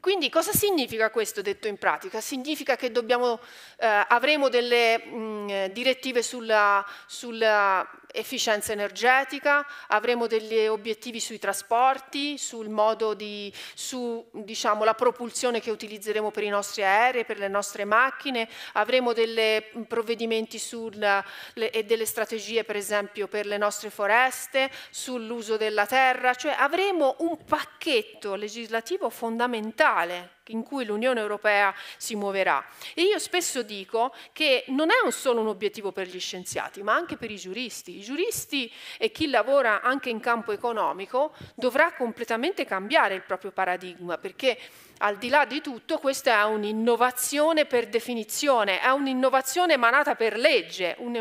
Quindi cosa significa questo detto in pratica? Significa che dobbiamo, eh, avremo delle mh, mm, direttive sulla, sulla efficienza energetica, avremo degli obiettivi sui trasporti, sul modo di, su diciamo, la propulsione che utilizzeremo per i nostri aerei, per le nostre macchine, avremo dei mm, provvedimenti sul, le, e delle strategie per esempio per le nostre foreste, sull'uso della terra, cioè avremo un pacchetto legislativo fondamentale in cui l'Unione Europea si muoverà. E io spesso dico che non è un solo un obiettivo per gli scienziati, ma anche per i giuristi. I giuristi e chi lavora anche in campo economico dovrà completamente cambiare il proprio paradigma, perché al di là di tutto questa è un'innovazione per definizione, è un'innovazione emanata per legge, un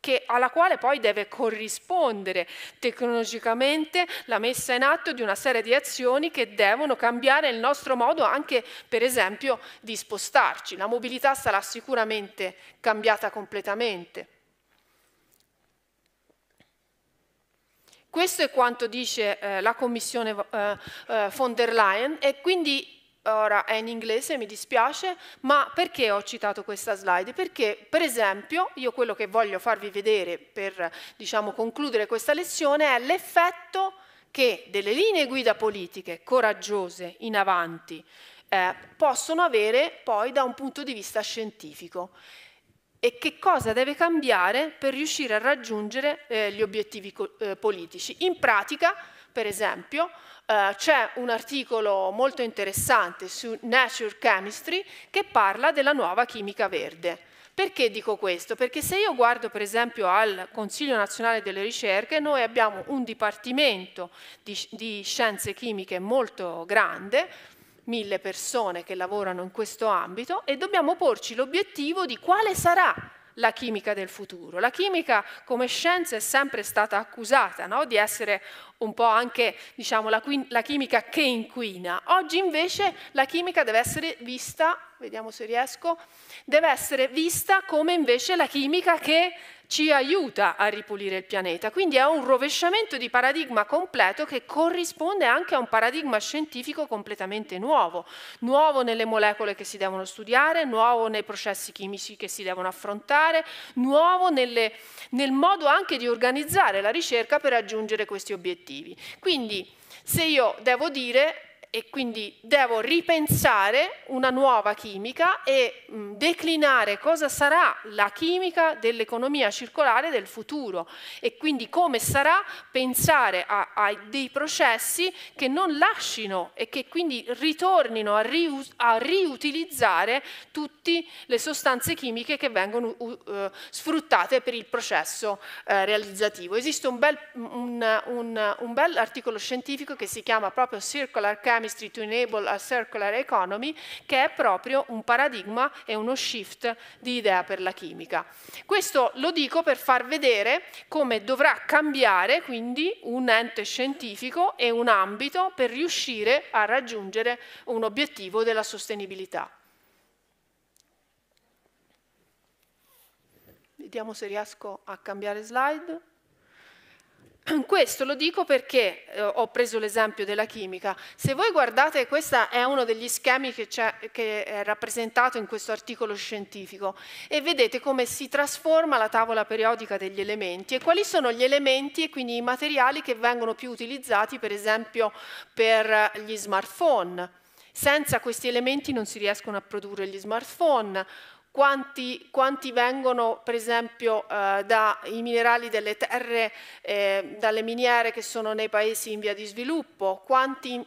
che, alla quale poi deve corrispondere tecnologicamente la messa in atto di una serie di azioni che devono cambiare il nostro modo anche, per esempio, di spostarci. La mobilità sarà sicuramente cambiata completamente. Questo è quanto dice eh, la Commissione eh, eh, von der Leyen e quindi ora è in inglese, mi dispiace, ma perché ho citato questa slide? Perché, per esempio, io quello che voglio farvi vedere per, diciamo, concludere questa lezione è l'effetto che delle linee guida politiche coraggiose in avanti eh, possono avere poi da un punto di vista scientifico e che cosa deve cambiare per riuscire a raggiungere eh, gli obiettivi eh, politici. In pratica, per esempio, eh, c'è un articolo molto interessante su Nature Chemistry che parla della nuova chimica verde. Perché dico questo? Perché se io guardo per esempio al Consiglio nazionale delle ricerche, noi abbiamo un dipartimento di, di, scienze chimiche molto grande, mille persone che lavorano in questo ambito, e dobbiamo porci l'obiettivo di quale sarà la chimica del futuro. La chimica come scienza è sempre stata accusata no? di essere un po' anche diciamo, la, la chimica che inquina. Oggi invece la chimica deve essere vista vediamo se riesco, deve essere vista come invece la chimica che ci aiuta a ripulire il pianeta. Quindi è un rovesciamento di paradigma completo che corrisponde anche a un paradigma scientifico completamente nuovo, nuovo nelle molecole che si devono studiare, nuovo nei processi chimici che si devono affrontare, nuovo nelle, nel modo anche di organizzare la ricerca per raggiungere questi obiettivi. Quindi se io devo dire e quindi devo ripensare una nuova chimica e mh, declinare cosa sarà la chimica dell'economia circolare del futuro e quindi come sarà pensare a, a, dei processi che non lasciano e che quindi ritornino a, rius- a riutilizzare tutte le sostanze chimiche che vengono uh, uh, sfruttate per il processo uh, realizzativo. Esiste un bel, un, un, un bel articolo scientifico che si chiama proprio Circular Chemistry chemistry to enable a circular economy, che è proprio un paradigma e uno shift di idea per la chimica. Questo lo dico per far vedere come dovrà cambiare quindi un ente scientifico e un ambito per riuscire a raggiungere un obiettivo della sostenibilità. Vediamo se riesco a cambiare slide. Questo lo dico perché eh, ho preso l'esempio della chimica. Se voi guardate, questo è uno degli schemi che, che, è rappresentato in questo articolo scientifico e vedete come si trasforma la tavola periodica degli elementi e quali sono gli elementi e quindi i materiali che vengono più utilizzati per esempio per eh, gli smartphone. Senza questi elementi non si riescono a produrre gli smartphone quanti, quanti, vengono per esempio eh, dai minerali delle terre, eh, dalle miniere che sono nei paesi in via di sviluppo, quanti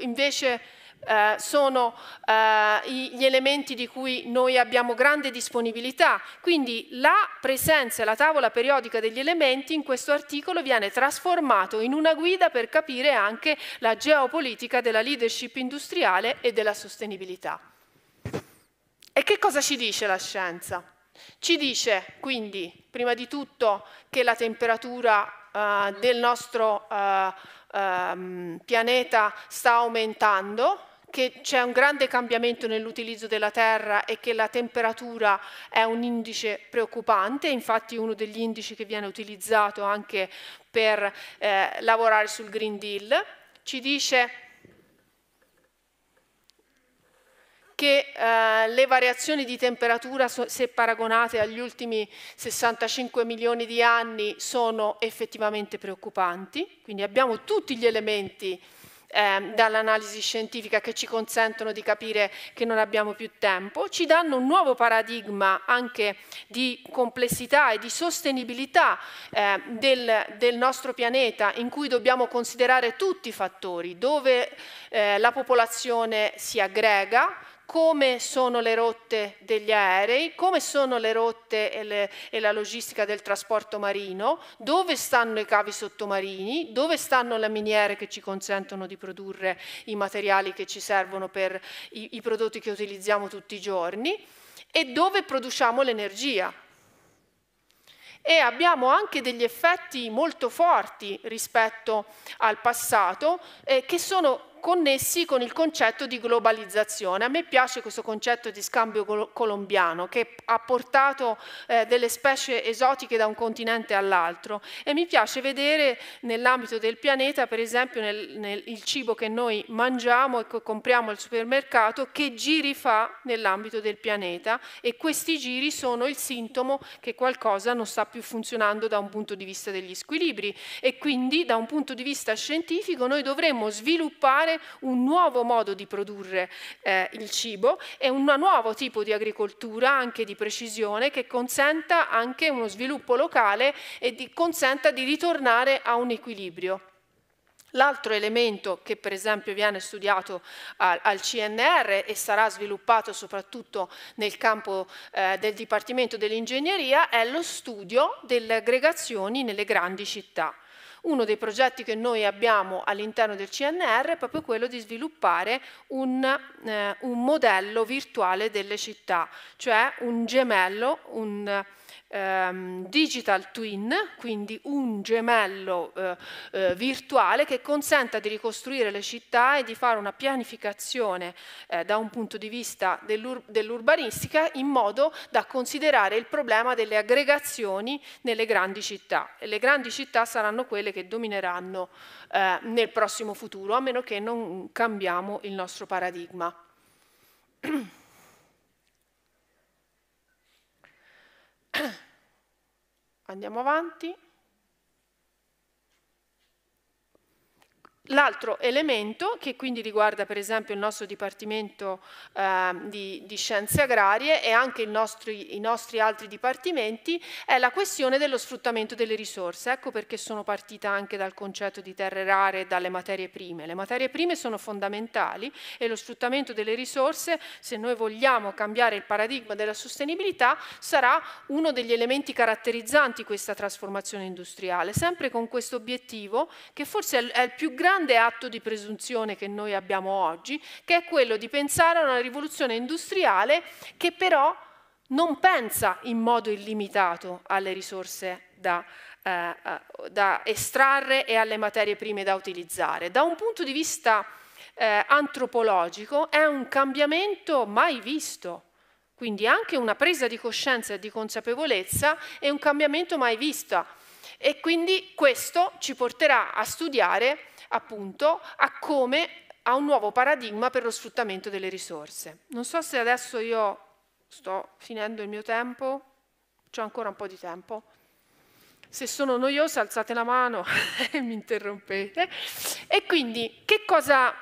invece eh, sono eh, gli elementi di cui noi abbiamo grande disponibilità. Quindi la presenza e la tavola periodica degli elementi in questo articolo viene trasformato in una guida per capire anche la geopolitica della leadership industriale e della sostenibilità. E che cosa ci dice la scienza? Ci dice quindi, prima di tutto, che la temperatura eh, mm-hmm. del nostro eh, eh, pianeta sta aumentando, che c'è un grande cambiamento nell'utilizzo della terra e che la temperatura è un indice preoccupante, infatti uno degli indici che viene utilizzato anche per eh, lavorare sul Green Deal. Ci dice che eh, le variazioni di temperatura, se paragonate agli ultimi 65 milioni di anni, sono effettivamente preoccupanti. Quindi abbiamo tutti gli elementi eh, dall'analisi scientifica che ci consentono di capire che non abbiamo più tempo, ci danno un nuovo paradigma anche di complessità e di sostenibilità eh, del, del, nostro pianeta in cui dobbiamo considerare tutti i fattori, dove eh, la popolazione si aggrega, come sono le rotte degli aerei, come sono le rotte e, le, e, la logistica del trasporto marino, dove stanno i cavi sottomarini, dove stanno le miniere che ci consentono di produrre i materiali che ci servono per i, i prodotti che utilizziamo tutti i giorni e dove produciamo l'energia. E abbiamo anche degli effetti molto forti rispetto al passato eh, che sono connessi con il concetto di globalizzazione. A me piace questo concetto di scambio colombiano che ha portato eh, delle specie esotiche da un continente all'altro e mi piace vedere nell'ambito del pianeta, per esempio nel, nel, il cibo che noi mangiamo e che compriamo al supermercato, che giri fa nell'ambito del pianeta e questi giri sono il sintomo che qualcosa non sta più funzionando da un punto di vista degli squilibri e quindi da un punto di vista scientifico noi dovremmo sviluppare trovare un nuovo modo di produrre eh, il cibo e un nuovo tipo di agricoltura anche di precisione che consenta anche uno sviluppo locale e di, consenta di ritornare a un equilibrio. L'altro elemento che per esempio viene studiato al, CNR e sarà sviluppato soprattutto nel campo eh, del Dipartimento dell'Ingegneria è lo studio delle aggregazioni nelle grandi città. Uno dei progetti che noi abbiamo all'interno del CNR è proprio quello di sviluppare un, eh, un modello virtuale delle città, cioè un gemello, un ehm, digital twin, quindi un gemello eh, eh, virtuale che consenta di ricostruire le città e di fare una pianificazione eh, da un punto di vista dell'ur- dell'urbanistica in modo da considerare il problema delle aggregazioni nelle grandi città. E le grandi città saranno quelle che domineranno eh, nel prossimo futuro, a meno che non cambiamo il nostro paradigma. Andiamo avanti. L'altro elemento, che quindi riguarda per esempio il nostro Dipartimento eh, di, di, Scienze Agrarie e anche nostri, i nostri altri dipartimenti, è la questione dello sfruttamento delle risorse. Ecco perché sono partita anche dal concetto di terre rare e dalle materie prime. Le materie prime sono fondamentali e lo sfruttamento delle risorse, se noi vogliamo cambiare il paradigma della sostenibilità, sarà uno degli elementi caratterizzanti questa trasformazione industriale, sempre con questo obiettivo che forse è il più grande grande atto di presunzione che noi abbiamo oggi, che è quello di pensare a una rivoluzione industriale che però non pensa in modo illimitato alle risorse da, eh, eh, da estrarre e alle materie prime da utilizzare. Da un punto di vista eh, antropologico è un cambiamento mai visto quindi anche una presa di coscienza e di consapevolezza è un cambiamento mai visto. E quindi questo ci porterà a studiare appunto a come a un nuovo paradigma per lo sfruttamento delle risorse. Non so se adesso io sto finendo il mio tempo, ho ancora un po' di tempo. Se sono noiosa alzate la mano e mi interrompete. E quindi che cosa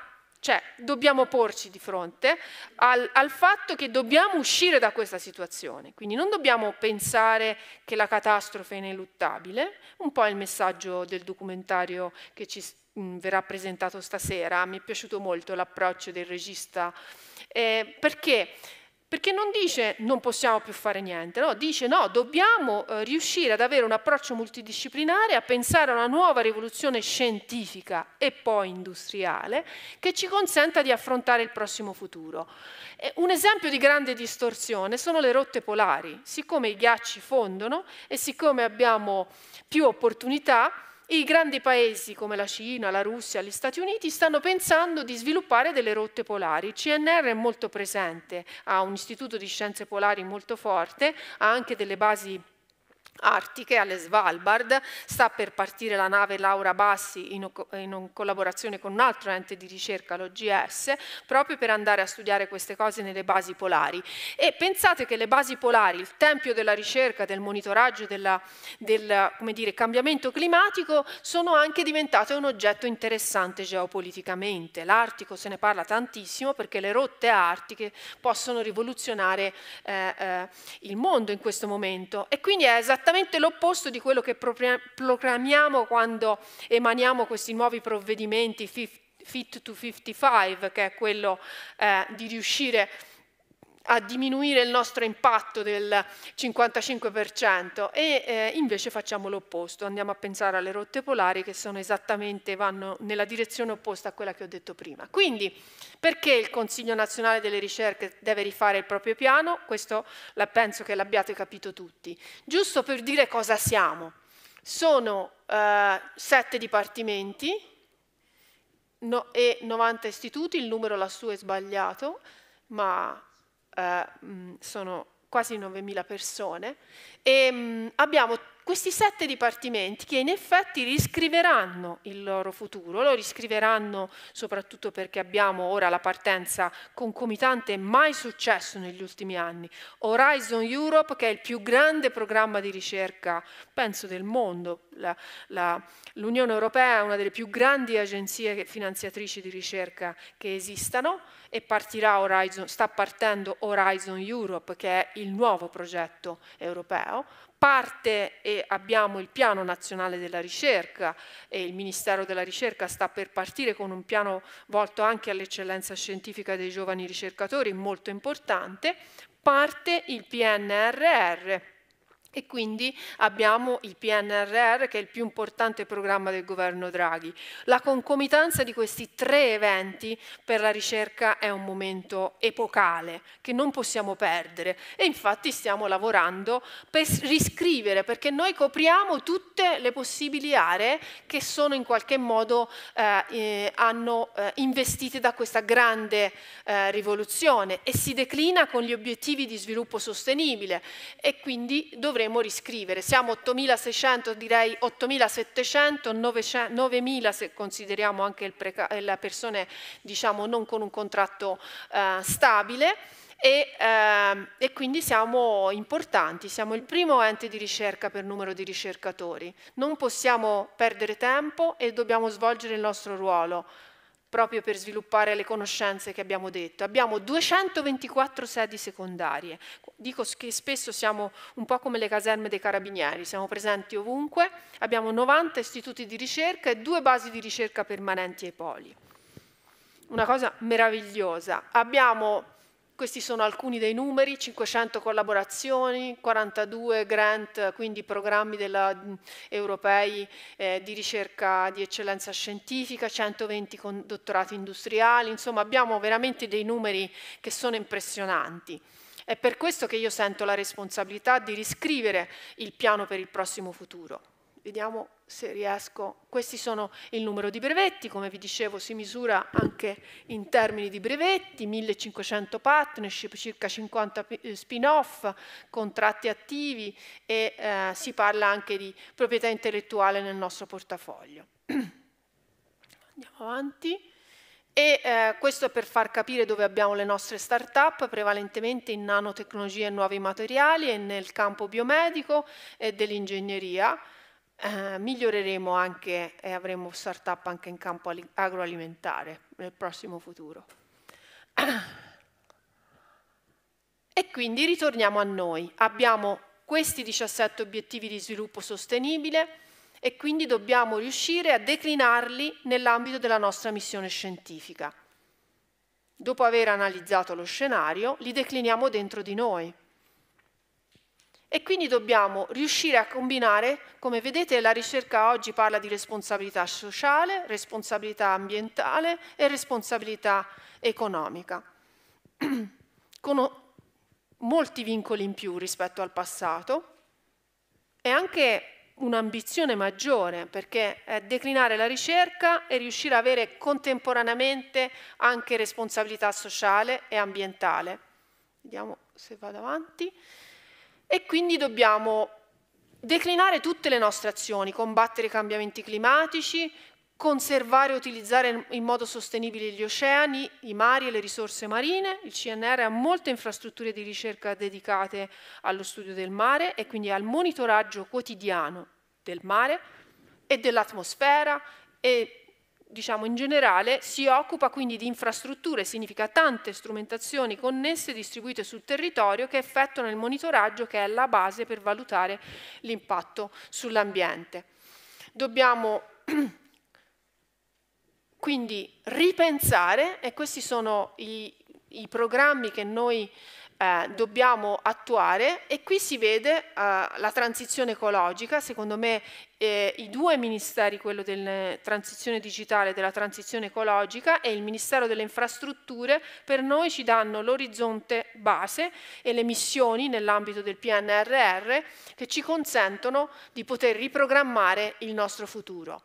cioè dobbiamo porci di fronte al, al, fatto che dobbiamo uscire da questa situazione, quindi non dobbiamo pensare che la catastrofe è ineluttabile, un po' il messaggio del documentario che ci mh, verrà presentato stasera, mi è piaciuto molto l'approccio del regista, eh, perché perché non dice non possiamo più fare niente, no, dice no, dobbiamo eh, riuscire ad avere un approccio multidisciplinare, a pensare a una nuova rivoluzione scientifica e poi industriale che ci consenta di affrontare il prossimo futuro. E un esempio di grande distorsione sono le rotte polari. Siccome i ghiacci fondono e siccome abbiamo più opportunità, i grandi paesi come la Cina, la Russia, gli Stati Uniti stanno pensando di sviluppare delle rotte polari. Il CNR è molto presente, ha un istituto di scienze polari molto forte, ha anche delle basi Artiche alle Svalbard, sta per partire la nave Laura Bassi in, in collaborazione con un altro ente di ricerca, l'OGS, proprio per andare a studiare queste cose nelle basi polari. E pensate che le basi polari, il tempio della ricerca, del monitoraggio, della, del dire, cambiamento climatico, sono anche diventate un oggetto interessante geopoliticamente. L'Artico se ne parla tantissimo perché le rotte artiche possono rivoluzionare eh, eh, il mondo in questo momento e quindi è esattamente esattamente l'opposto di quello che proclamiamo quando emaniamo questi nuovi provvedimenti Fit to 55, che è quello eh, di riuscire a a diminuire il nostro impatto del 55% e eh, invece facciamo l'opposto, andiamo a pensare alle rotte polari che sono esattamente, vanno nella direzione opposta a quella che ho detto prima. Quindi perché il Consiglio Nazionale delle Ricerche deve rifare il proprio piano? Questo la, penso che l'abbiate capito tutti. Giusto per dire cosa siamo. Sono eh, sette dipartimenti no, e 90 istituti, il numero lassù è sbagliato, ma eh, sono quasi 9.000 persone e abbiamo questi sette dipartimenti che in effetti riscriveranno il loro futuro, lo riscriveranno soprattutto perché abbiamo ora la partenza concomitante mai successo negli ultimi anni, Horizon Europe che è il più grande programma di ricerca, penso, del mondo, l'Unione Europea è una delle più grandi agenzie finanziatrici di ricerca che esistano e Horizon, sta partendo Horizon Europe che è il nuovo progetto europeo, parte e abbiamo il piano nazionale della ricerca e il Ministero della ricerca sta per partire con un piano volto anche all'eccellenza scientifica dei giovani ricercatori molto importante, parte il PNRR e quindi abbiamo il PNRR che è il più importante programma del governo Draghi. La concomitanza di questi tre eventi per la ricerca è un momento epocale che non possiamo perdere e infatti stiamo lavorando per riscrivere perché noi copriamo tutte le possibili aree che sono in qualche modo eh, eh hanno, eh, investite da questa grande eh, rivoluzione e si declina con gli obiettivi di sviluppo sostenibile e quindi dovremo dovremo riscrivere. Siamo 8.600, direi 8.700, 9.000 se consideriamo anche le persone diciamo, non con un contratto eh, stabile. E, eh, e, quindi siamo importanti, siamo il primo ente di ricerca per numero di ricercatori. Non possiamo perdere tempo e dobbiamo svolgere il nostro ruolo proprio per sviluppare le conoscenze che abbiamo detto. Abbiamo 224 sedi secondarie. Dico che spesso siamo un po' come le caserme dei carabinieri, siamo presenti ovunque, abbiamo 90 istituti di ricerca e due basi di ricerca permanenti ai poli. Una cosa meravigliosa. Abbiamo questi sono alcuni dei numeri, 500 collaborazioni, 42 grant, quindi programmi della, mm, europei eh, di ricerca di eccellenza scientifica, 120 dottorati industriali, insomma abbiamo veramente dei numeri che sono impressionanti. È per questo che io sento la responsabilità di riscrivere il piano per il prossimo futuro. Vediamo se riesco. Questi sono il numero di brevetti, come vi dicevo si misura anche in termini di brevetti, 1500 partnership, circa 50 eh, spin-off, contratti attivi e eh, si parla anche di proprietà intellettuale nel nostro portafoglio. Andiamo avanti. E eh, questo è per far capire dove abbiamo le nostre start-up, prevalentemente in nanotecnologie e nuovi materiali e nel campo biomedico e dell'ingegneria eh, miglioreremo anche e avremo start-up anche in campo agroalimentare nel prossimo futuro. E quindi ritorniamo a noi. Abbiamo questi 17 obiettivi di sviluppo sostenibile e quindi dobbiamo riuscire a declinarli nell'ambito della nostra missione scientifica. Dopo aver analizzato lo scenario, li decliniamo dentro di noi. E quindi dobbiamo riuscire a combinare, come vedete la ricerca oggi parla di responsabilità sociale, responsabilità ambientale e responsabilità economica, con molti vincoli in più rispetto al passato e anche un'ambizione maggiore, perché è declinare la ricerca e riuscire ad avere contemporaneamente anche responsabilità sociale e ambientale. Vediamo se vado avanti. E quindi dobbiamo declinare tutte le nostre azioni, combattere i cambiamenti climatici, conservare e utilizzare in modo sostenibile gli oceani, i mari e le risorse marine. Il CNR ha molte infrastrutture di ricerca dedicate allo studio del mare e quindi al monitoraggio quotidiano del mare e dell'atmosfera e diciamo in generale, si occupa quindi di infrastrutture, significa tante strumentazioni connesse e distribuite sul territorio che effettuano il monitoraggio che è la base per valutare l'impatto sull'ambiente. Dobbiamo quindi ripensare, e questi sono i, i programmi che noi eh, dobbiamo attuare e qui si vede eh, la transizione ecologica, secondo me eh, i due ministeri, quello della transizione digitale e della transizione ecologica e il Ministero delle Infrastrutture, per noi ci danno l'orizzonte base e le missioni nell'ambito del PNRR che ci consentono di poter riprogrammare il nostro futuro.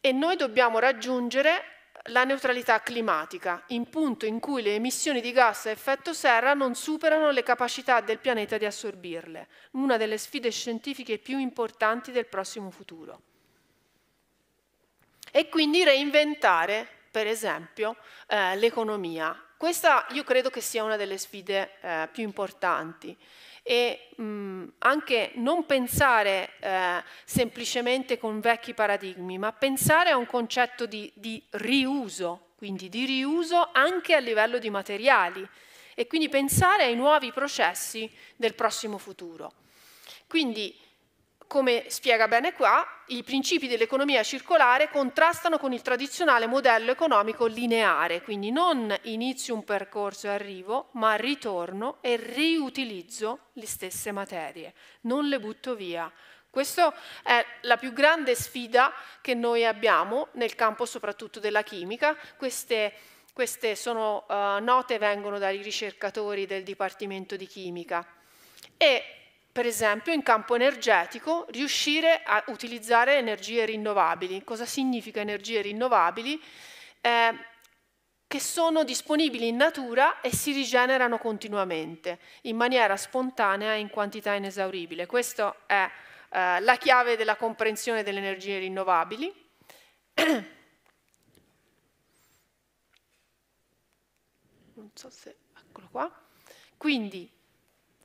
E noi dobbiamo raggiungere la neutralità climatica, in punto in cui le emissioni di gas a effetto serra non superano le capacità del pianeta di assorbirle, una delle sfide scientifiche più importanti del prossimo futuro. E quindi reinventare, per esempio, eh, l'economia. Questa io credo che sia una delle sfide eh, più importanti e mh, mm, anche non pensare eh, semplicemente con vecchi paradigmi, ma pensare a un concetto di, di riuso, quindi di riuso anche a livello di materiali e quindi pensare ai nuovi processi del prossimo futuro. Quindi come spiega bene qua, i principi dell'economia circolare contrastano con il tradizionale modello economico lineare, quindi non inizio un percorso e arrivo, ma ritorno e riutilizzo le stesse materie, non le butto via. Questa è la più grande sfida che noi abbiamo nel campo soprattutto della chimica. Queste queste sono uh, note vengono dai ricercatori del Dipartimento di Chimica. E per esempio in campo energetico, riuscire a utilizzare energie rinnovabili. Cosa significa energie rinnovabili? Eh, che sono disponibili in natura e si rigenerano continuamente, in maniera spontanea e in quantità inesauribile. Questa è eh, la chiave della comprensione delle energie rinnovabili. non so se... eccolo qua. Quindi,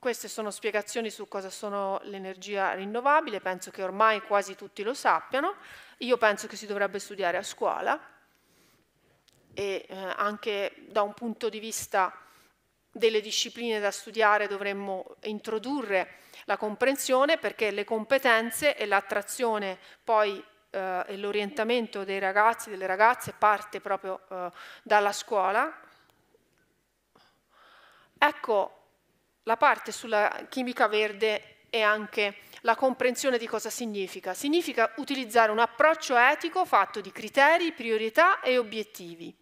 queste sono spiegazioni su cosa sono l'energia rinnovabile, penso che ormai quasi tutti lo sappiano, io penso che si dovrebbe studiare a scuola e eh, anche da un punto di vista delle discipline da studiare dovremmo introdurre la comprensione perché le competenze e l'attrazione poi eh, e l'orientamento dei ragazzi e delle ragazze parte proprio eh, dalla scuola. Ecco, la parte sulla chimica verde è anche la comprensione di cosa significa. Significa utilizzare un approccio etico fatto di criteri, priorità e obiettivi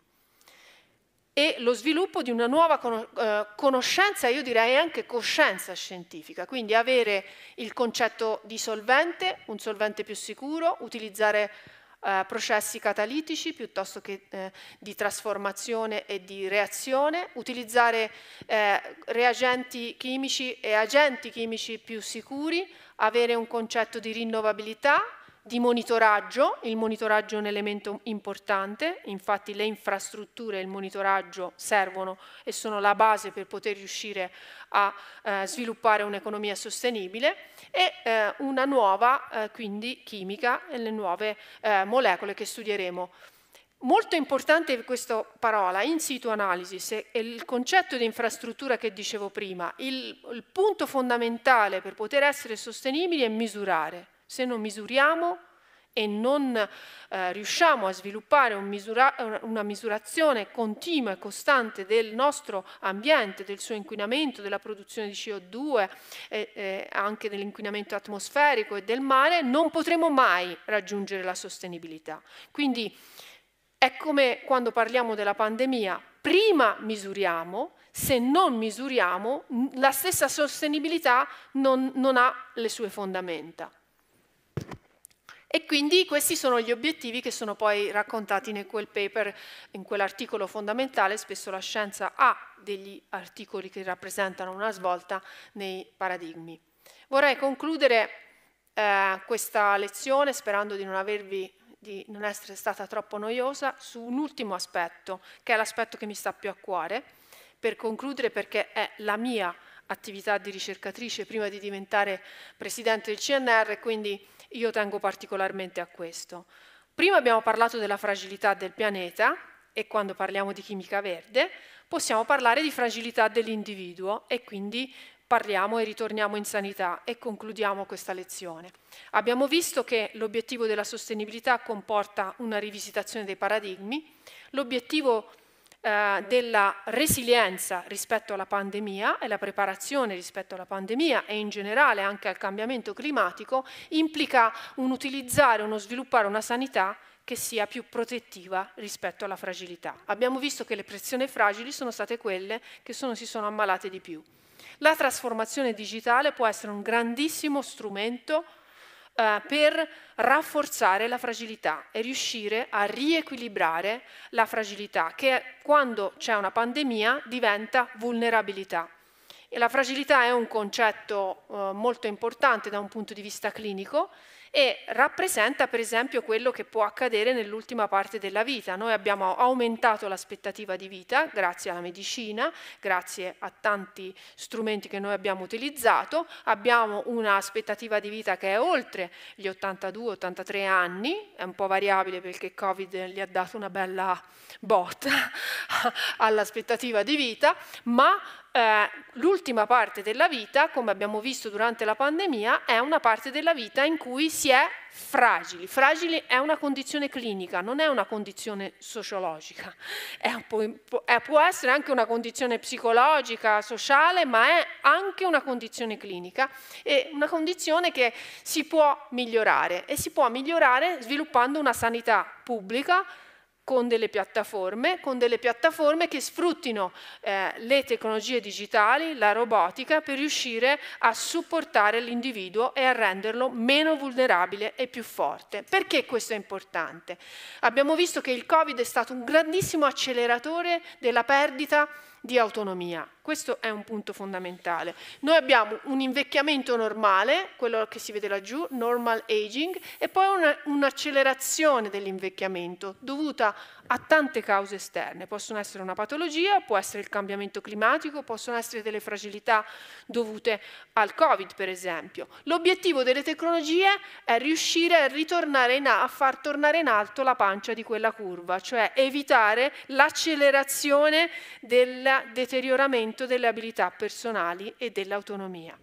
e lo sviluppo di una nuova eh, conoscenza, io direi anche coscienza scientifica, quindi avere il concetto di solvente, un solvente più sicuro, utilizzare eh, processi catalitici piuttosto che eh, di trasformazione e di reazione, utilizzare eh, reagenti chimici e agenti chimici più sicuri, avere un concetto di rinnovabilità, di monitoraggio, il monitoraggio è un elemento importante, infatti le infrastrutture e il monitoraggio servono e sono la base per poter riuscire a a eh, sviluppare un'economia sostenibile e eh, una nuova, eh, quindi, chimica e le nuove eh, molecole che studieremo. Molto importante questa parola, in situ analysis, e il concetto di infrastruttura che dicevo prima. Il, il punto fondamentale per poter essere sostenibili è misurare. Se non misuriamo e non eh, riusciamo a sviluppare un misura una misurazione continua e costante del nostro ambiente, del suo inquinamento, della produzione di CO2, eh, eh, anche dell'inquinamento atmosferico e del mare, non potremo mai raggiungere la sostenibilità. Quindi è come quando parliamo della pandemia, prima misuriamo, se non misuriamo la stessa sostenibilità non, non ha le sue fondamenta. E quindi questi sono gli obiettivi che sono poi raccontati in quel paper, in quell'articolo fondamentale. Spesso la scienza ha degli articoli che rappresentano una svolta nei paradigmi. Vorrei concludere eh, questa lezione sperando di non avervi di non essere stata troppo noiosa su un ultimo aspetto, che è l'aspetto che mi sta più a cuore, per concludere perché è la mia attività di ricercatrice prima di diventare presidente del CNR, quindi io tengo particolarmente a questo. Prima abbiamo parlato della fragilità del pianeta e quando parliamo di chimica verde possiamo parlare di fragilità dell'individuo e quindi parliamo e ritorniamo in sanità e concludiamo questa lezione. Abbiamo visto che l'obiettivo della sostenibilità comporta una rivisitazione dei paradigmi, l'obiettivo eh, della resilienza rispetto alla pandemia e la preparazione rispetto alla pandemia e in generale anche al cambiamento climatico implica un utilizzare, uno sviluppare una sanità che sia più protettiva rispetto alla fragilità. Abbiamo visto che le persone fragili sono state quelle che sono, si sono ammalate di più. La trasformazione digitale può essere un grandissimo strumento eh, per rafforzare la fragilità e riuscire a riequilibrare la fragilità che quando c'è una pandemia diventa vulnerabilità. E la fragilità è un concetto eh, molto importante da un punto di vista clinico e rappresenta per esempio quello che può accadere nell'ultima parte della vita. Noi abbiamo aumentato l'aspettativa di vita grazie alla medicina, grazie a tanti strumenti che noi abbiamo utilizzato, abbiamo un'aspettativa di vita che è oltre gli 82-83 anni, è un po' variabile perché il Covid gli ha dato una bella botta all'aspettativa di vita, ma eh, l'ultima parte della vita, come abbiamo visto durante la pandemia, è una parte della vita in cui si è fragili. Fragili è una condizione clinica, non è una condizione sociologica. È, eh, può essere anche una condizione psicologica, sociale, ma è anche una condizione clinica e una condizione che si può migliorare e si può migliorare sviluppando una sanità pubblica con delle piattaforme, con delle piattaforme che sfruttino eh, le tecnologie digitali, la robotica, per riuscire a supportare l'individuo e a renderlo meno vulnerabile e più forte. Perché questo è importante? Abbiamo visto che il Covid è stato un grandissimo acceleratore della perdita di autonomia. Questo è un punto fondamentale. Noi abbiamo un invecchiamento normale, quello che si vede laggiù, normal aging, e poi un'accelerazione dell'invecchiamento dovuta ha tante cause esterne, possono essere una patologia, può essere il cambiamento climatico, possono essere delle fragilità dovute al Covid, per esempio. L'obiettivo delle tecnologie è riuscire a, ritornare in, a far tornare in alto la pancia di quella curva, cioè evitare l'accelerazione del deterioramento delle abilità personali e dell'autonomia.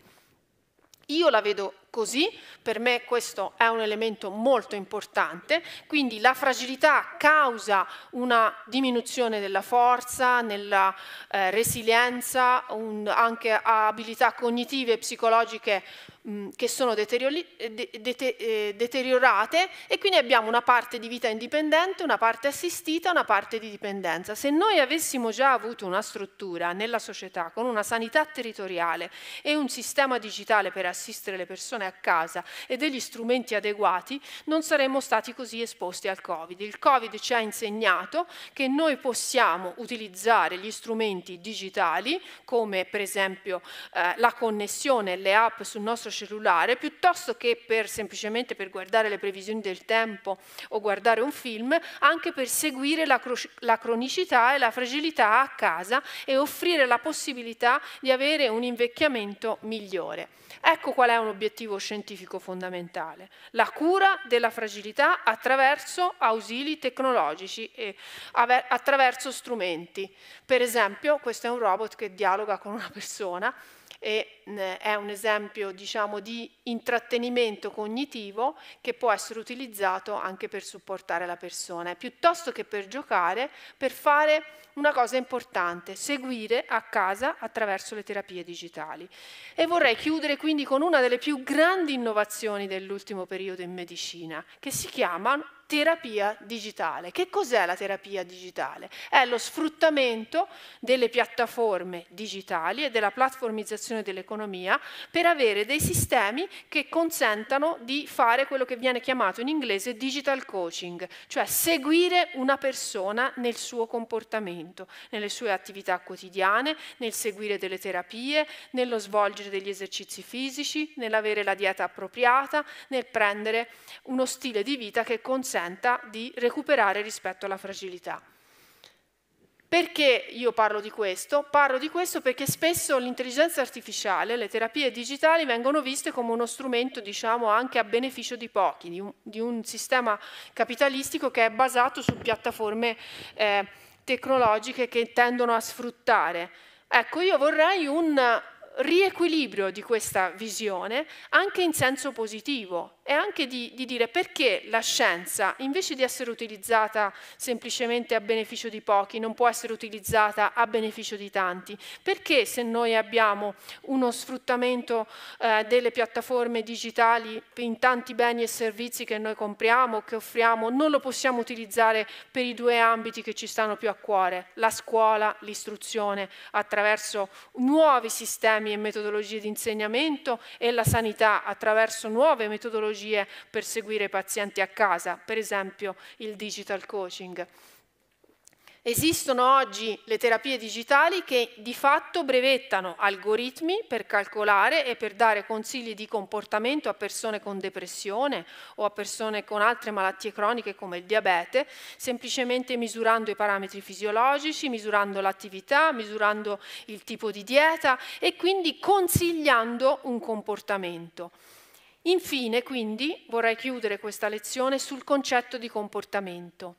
Io la vedo così, per me questo è un elemento molto importante, quindi la fragilità causa una diminuzione della forza, nella eh, resilienza, un, anche abilità cognitive e psicologiche Mm, che sono eh, eh, deteriorate e quindi abbiamo una parte di vita indipendente, una parte assistita, una parte di dipendenza. Se noi avessimo già avuto una struttura nella società con una sanità territoriale e un sistema digitale per assistere le persone a casa e degli strumenti adeguati, non saremmo stati così esposti al Covid. Il Covid ci ha insegnato che noi possiamo utilizzare gli strumenti digitali come per esempio eh, la connessione, le app sul nostro cellulare, piuttosto che per, semplicemente per guardare le previsioni del tempo o guardare un film, anche per seguire la, la cronicità e la fragilità a casa e offrire la possibilità di avere un invecchiamento migliore. Ecco qual è un obiettivo scientifico fondamentale, la cura della fragilità attraverso ausili tecnologici e attraverso strumenti. Per esempio, questo è un robot che dialoga con una persona e è un esempio diciamo, di intrattenimento cognitivo che può essere utilizzato anche per supportare la persona, piuttosto che per giocare, per fare una cosa importante, seguire a casa attraverso le terapie digitali. E vorrei chiudere quindi con una delle più grandi innovazioni dell'ultimo periodo in medicina, che si chiama terapia digitale. Che cos'è la terapia digitale? È lo sfruttamento delle piattaforme digitali e della platformizzazione dell'economia per avere dei sistemi che consentano di fare quello che viene chiamato in inglese digital coaching, cioè seguire una persona nel suo comportamento, nelle sue attività quotidiane, nel seguire delle terapie, nello svolgere degli esercizi fisici, nell'avere la dieta appropriata, nel prendere uno stile di vita che consente consenta di recuperare rispetto alla fragilità. Perché io parlo di questo? Parlo di questo perché spesso l'intelligenza artificiale, le terapie digitali vengono viste come uno strumento diciamo, anche a beneficio di pochi, di un, di un, sistema capitalistico che è basato su piattaforme eh, tecnologiche che tendono a sfruttare. Ecco, io vorrei un riequilibrio di questa visione anche in senso positivo, è anche di, di, dire perché la scienza, invece di essere utilizzata semplicemente a beneficio di pochi, non può essere utilizzata a beneficio di tanti. Perché se noi abbiamo uno sfruttamento eh, delle piattaforme digitali in tanti beni e servizi che noi compriamo, che offriamo, non lo possiamo utilizzare per i due ambiti che ci stanno più a cuore, la scuola, l'istruzione, attraverso nuovi sistemi e metodologie di insegnamento e la sanità, attraverso nuove metodologie metodologie per seguire i pazienti a casa, per esempio il digital coaching. Esistono oggi le terapie digitali che di fatto brevettano algoritmi per calcolare e per dare consigli di comportamento a persone con depressione o a persone con altre malattie croniche come il diabete, semplicemente misurando i parametri fisiologici, misurando l'attività, misurando il tipo di dieta e quindi consigliando un comportamento. Infine, quindi, vorrei chiudere questa lezione sul concetto di comportamento.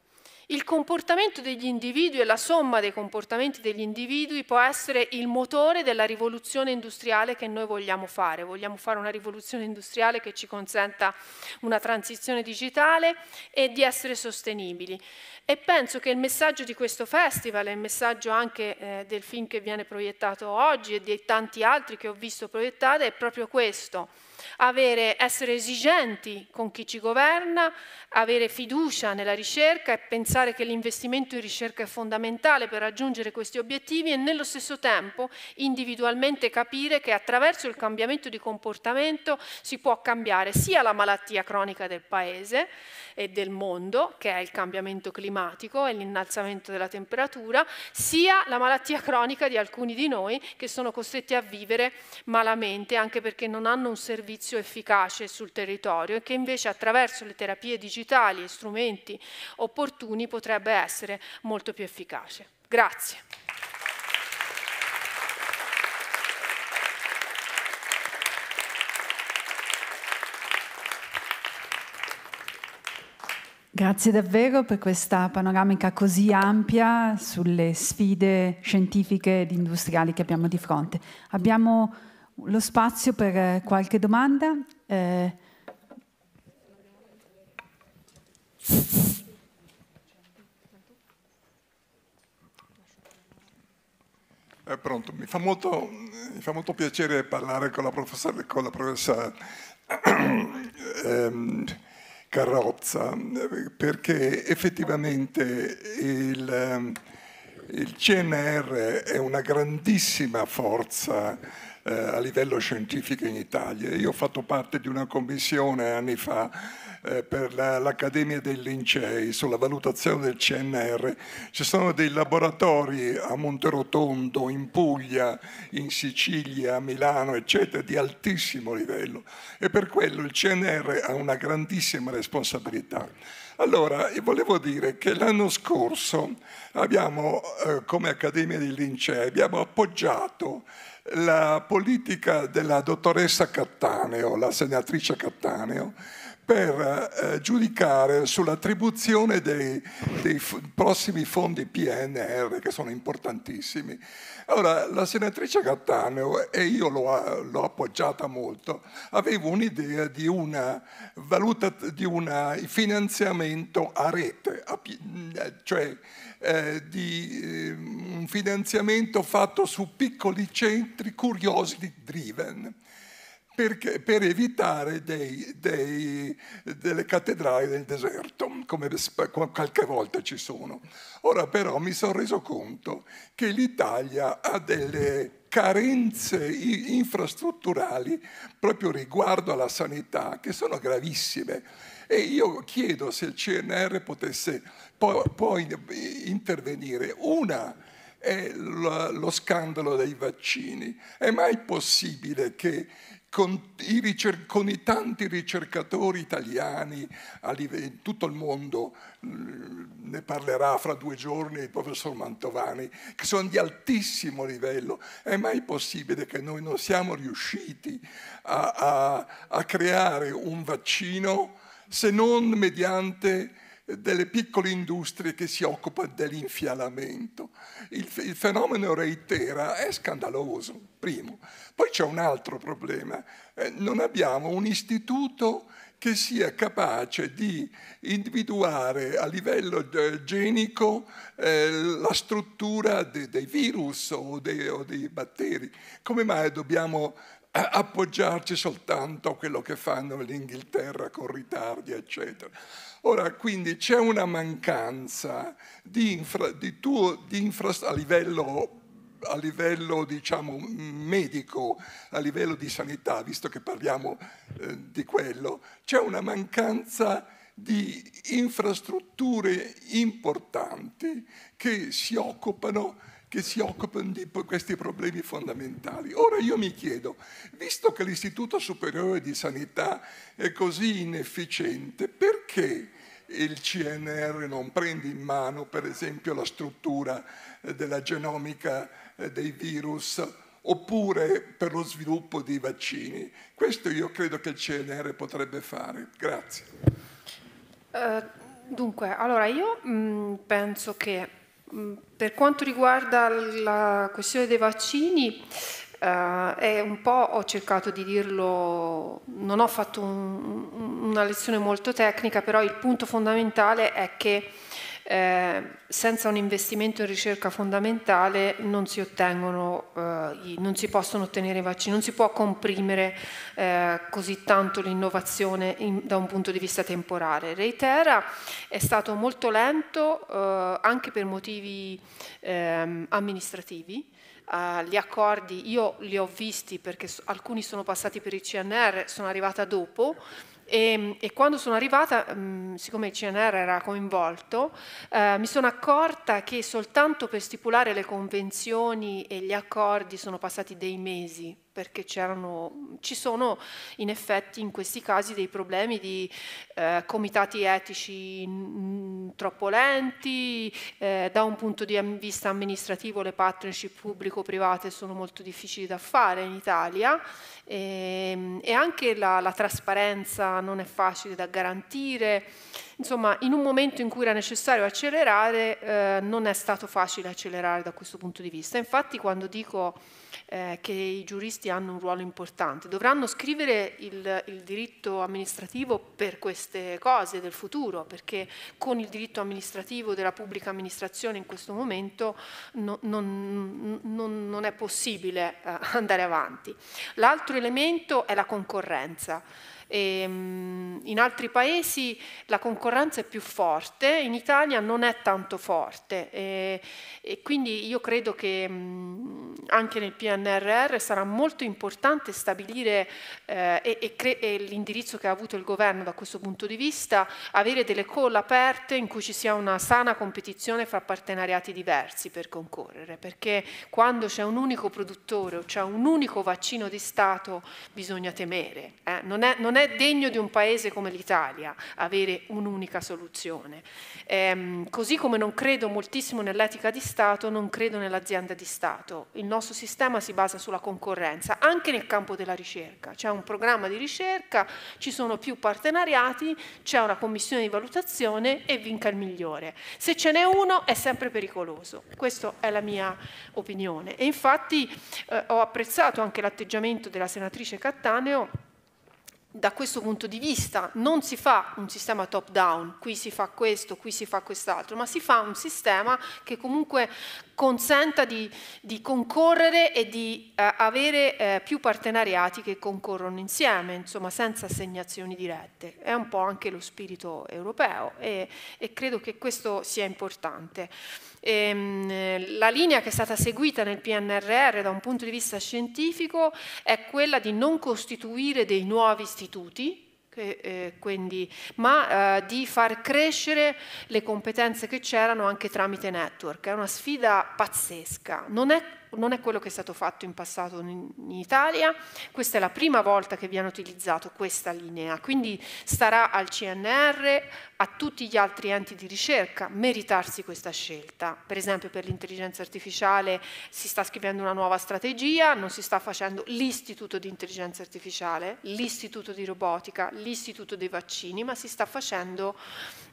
Il comportamento degli individui e la somma dei comportamenti degli individui può essere il motore della rivoluzione industriale che noi vogliamo fare. Vogliamo fare una rivoluzione industriale che ci consenta una transizione digitale e di essere sostenibili. E penso che il messaggio di questo festival e il messaggio anche eh, del film che viene proiettato oggi e di tanti altri che ho visto proiettare è proprio questo avere, essere esigenti con chi ci governa, avere fiducia nella ricerca e pensare che l'investimento in ricerca è fondamentale per raggiungere questi obiettivi e nello stesso tempo individualmente capire che attraverso il cambiamento di comportamento si può cambiare sia la malattia cronica del Paese e del mondo, che è il cambiamento climatico e l'innalzamento della temperatura, sia la malattia cronica di alcuni di noi che sono costretti a vivere malamente anche perché non hanno un servizio servizio efficace sul territorio e che invece attraverso le terapie digitali e strumenti opportuni potrebbe essere molto più efficace. Grazie. Grazie davvero per questa panoramica così ampia sulle sfide scientifiche ed industriali che abbiamo di fronte. Abbiamo lo spazio per eh, qualche domanda. Eh. Eh, pronto, mi fa, molto, mi fa, molto, piacere parlare con la professoressa, con la professoressa ehm, Carrozza, perché effettivamente il, ehm, il CNR è una grandissima forza eh, a livello scientifico in Italia. Io ho fatto parte di una commissione anni fa eh, per la, l'Accademia dei Lincei sulla valutazione del CNR. Ci sono dei laboratori a Monterotondo, in Puglia, in Sicilia, a Milano, eccetera, di altissimo livello e per quello il CNR ha una grandissima responsabilità. Allora, volevo dire che l'anno scorso abbiamo, eh, come Accademia dei Lincei, abbiamo appoggiato la politica della dottoressa Cattaneo, la senatrice Cattaneo, per eh, giudicare sull'attribuzione dei, dei prossimi fondi PNR che sono importantissimi. Allora, la senatrice Cattaneo, e io l'ho, appoggiata molto, avevo un'idea di, una valuta, di un finanziamento a rete, a, cioè eh, di eh, un finanziamento fatto su piccoli centri curiosity driven. Perché, per evitare dei, dei, delle cattedrali del deserto, come, come, qualche volta ci sono. Ora però mi sono reso conto che l'Italia ha delle carenze infrastrutturali proprio riguardo alla sanità, che sono gravissime. E io chiedo se il CNR potesse poi, poi intervenire. Una è lo scandalo dei vaccini. È mai possibile che con i, ricer- con i tanti ricercatori italiani live- tutto il mondo mm, ne parlerà fra due giorni il professor Mantovani, che sono di altissimo livello. È mai possibile che noi non siamo riusciti a, a, a creare un vaccino se non mediante delle piccole industrie che si occupano dell'infialamento. Il, il fenomeno reitera è scandaloso, primo. Poi c'è un altro problema, eh, non abbiamo un istituto che sia capace di individuare a livello genico eh, la struttura de, dei virus o, de, o dei batteri. Come mai dobbiamo eh, appoggiarci soltanto a quello che fanno l'Inghilterra con ritardi, eccetera? Ora, quindi c'è una mancanza di infra, di tuo, di infra, a livello a livello diciamo, medico, a livello di sanità, visto che parliamo eh, di quello, c'è una mancanza di infrastrutture importanti che si occupano che si occupano di questi problemi fondamentali. Ora io mi chiedo, visto che l'Istituto Superiore di Sanità è così inefficiente, perché il CNR non prende in mano per esempio la struttura eh, della genomica eh, dei virus oppure per lo sviluppo dei vaccini? Questo io credo che il CNR potrebbe fare. Grazie. Uh, dunque, allora io mh, penso che Mm, per quanto riguarda la questione dei vaccini, Uh, è un po', ho cercato di dirlo, non ho fatto un, una lezione molto tecnica, però il punto fondamentale è che eh, senza un investimento in ricerca fondamentale non si, ottengono, eh, non si possono ottenere i vaccini, non si può comprimere eh, così tanto l'innovazione da un punto di vista temporale. Reitera è stato molto lento eh, anche per motivi ehm, amministrativi, Uh, gli accordi, io li ho visti perché alcuni sono passati per il CNR, sono arrivata dopo, e, ehm, e quando sono arrivata, mh, mm, siccome il CNR era coinvolto, eh, mi sono accorta che soltanto per stipulare le convenzioni e gli accordi sono passati dei mesi, perché ci sono in effetti in questi casi dei problemi di eh, comitati etici mh, troppo lenti, eh, da un punto di vista amministrativo le partnership pubblico-private sono molto difficili da fare in Italia e, ehm, e anche la, la trasparenza non è facile da garantire. Insomma, in un momento in cui era necessario accelerare, eh, non è stato facile accelerare da questo punto di vista. Infatti, quando dico eh, che i giuristi hanno un ruolo importante. Dovranno scrivere il, il, diritto amministrativo per queste cose del futuro, perché con il diritto amministrativo della pubblica amministrazione in questo momento no, non, non, non, è possibile eh, andare avanti. L'altro elemento è la concorrenza. E, ehm, in altri paesi la concorrenza è più forte, in Italia non è tanto forte e, e quindi io credo che anche nel PNRR sarà molto importante stabilire eh, e, e l'indirizzo che ha avuto il governo da questo punto di vista, avere delle call aperte in cui ci sia una sana competizione fra partenariati diversi per concorrere, perché quando c'è un unico produttore o c'è un unico vaccino di Stato bisogna temere, eh? non, è, non è è degno di un paese come l'Italia avere un'unica soluzione. Ehm, così come non credo moltissimo nell'etica di Stato, non credo nell'azienda di Stato. Il nostro sistema si basa sulla concorrenza, anche nel campo della ricerca. C'è un programma di ricerca, ci sono più partenariati, c'è una commissione di valutazione e vinca il migliore. Se ce n'è uno è sempre pericoloso. Questa è la mia opinione. E infatti eh, ho apprezzato anche l'atteggiamento della senatrice Cattaneo da questo punto di vista non si fa un sistema top down, qui si fa questo, qui si fa quest'altro, ma si fa un sistema che comunque consenta di, di concorrere e di eh, avere eh, più partenariati che concorrono insieme, insomma senza assegnazioni dirette. È un po' anche lo spirito europeo e, e credo che questo sia importante. Ehm, la linea che è stata seguita nel PNRR da un punto di vista scientifico è quella di non costituire dei nuovi istituti, eh, quindi, ma eh, di far crescere le competenze che c'erano anche tramite network. È una sfida pazzesca. Non è, non è quello che è stato fatto in passato in, in, Italia, questa è la prima volta che viene utilizzato questa linea, quindi starà al CNR, a tutti gli altri enti di ricerca meritarsi questa scelta. Per esempio per l'intelligenza artificiale si sta scrivendo una nuova strategia, non si sta facendo l'istituto di intelligenza artificiale, l'istituto di robotica, l'istituto dei vaccini, ma si sta facendo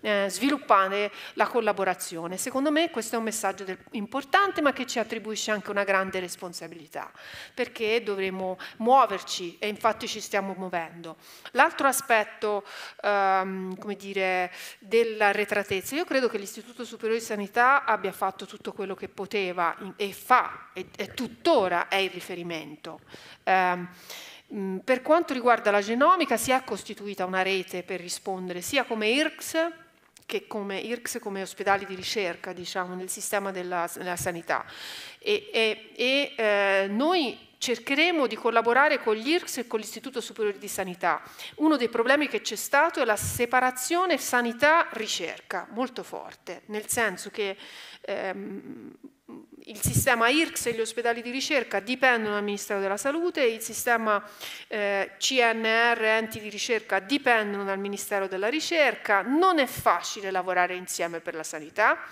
eh, sviluppare la collaborazione. Secondo me questo è un messaggio del, importante ma che ci attribuisce anche una grande responsabilità, perché dovremo muoverci e infatti ci stiamo muovendo. L'altro aspetto, ehm, come dire, della retratezza. Io credo che l'Istituto Superiore di Sanità abbia fatto tutto quello che poteva e fa, e, e tuttora è il riferimento. Eh, per quanto riguarda la genomica si è costituita una rete per rispondere sia come IRCS che come IRCS come ospedali di ricerca diciamo, nel sistema della, della sanità e, e, e eh, noi cercheremo di collaborare con gli IRCS e con l'Istituto Superiore di Sanità. Uno dei problemi che c'è stato è la separazione sanità-ricerca, molto forte, nel senso che ehm, il sistema IRCS e gli ospedali di ricerca dipendono dal Ministero della Salute, il sistema eh, CNR, enti di ricerca, dipendono dal Ministero della Ricerca, non è facile lavorare insieme per la sanità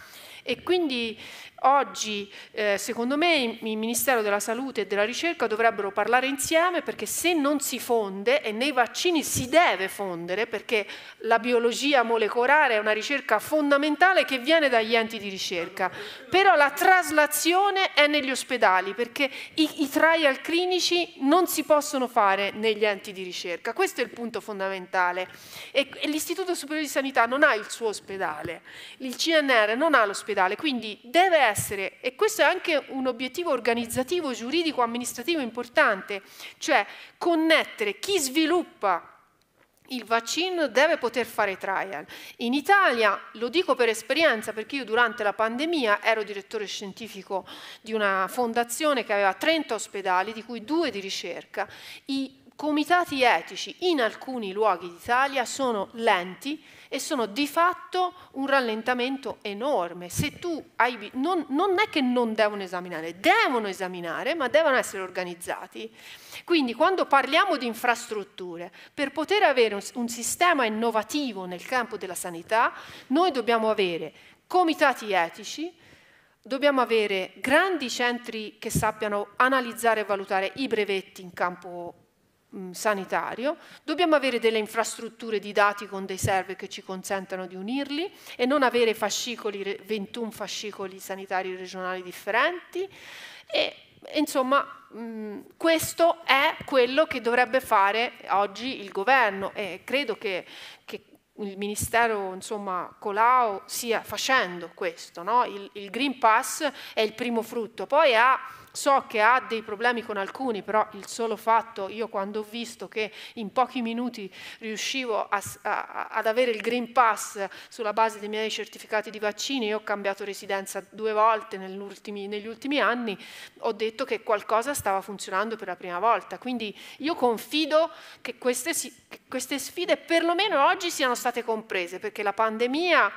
e quindi Oggi, eh, secondo me, il Ministero della Salute e della Ricerca dovrebbero parlare insieme perché se non si fonde, e nei vaccini si deve fondere, perché la biologia molecolare è una ricerca fondamentale che viene dagli enti di ricerca, però la traslazione è negli ospedali perché i, i trial clinici non si possono fare negli enti di ricerca. Questo è il punto fondamentale. E, e l'Istituto Superiore di Sanità non ha il suo ospedale, il CNR non ha l'ospedale, quindi deve essere essere, e questo è anche un obiettivo organizzativo, giuridico, amministrativo importante, cioè connettere chi sviluppa il vaccino deve poter fare trial. In Italia, lo dico per esperienza, perché io durante la pandemia ero direttore scientifico di una fondazione che aveva 30 ospedali, di cui due di ricerca, i comitati etici in alcuni luoghi d'Italia sono lenti e sono di fatto un rallentamento enorme. Se tu hai, non, non è che non devono esaminare, devono esaminare, ma devono essere organizzati. Quindi quando parliamo di infrastrutture, per poter avere un, un sistema innovativo nel campo della sanità, noi dobbiamo avere comitati etici, dobbiamo avere grandi centri che sappiano analizzare e valutare i brevetti in campo Mm, sanitario, dobbiamo avere delle infrastrutture di dati con dei server che ci consentano di unirli e non avere fascicoli, 21 fascicoli sanitari regionali differenti e insomma mm, questo è quello che dovrebbe fare oggi il governo e credo che, che il ministero insomma, Colau stia facendo questo, no? il, il Green Pass è il primo frutto, poi ha So che ha dei problemi con alcuni, però il solo fatto, io quando ho visto che in pochi minuti riuscivo a, a, ad avere il Green Pass sulla base dei miei certificati di vaccini, io ho cambiato residenza due volte negli ultimi anni, ho detto che qualcosa stava funzionando per la prima volta. Quindi io confido che queste, che queste sfide perlomeno oggi siano state comprese, perché la pandemia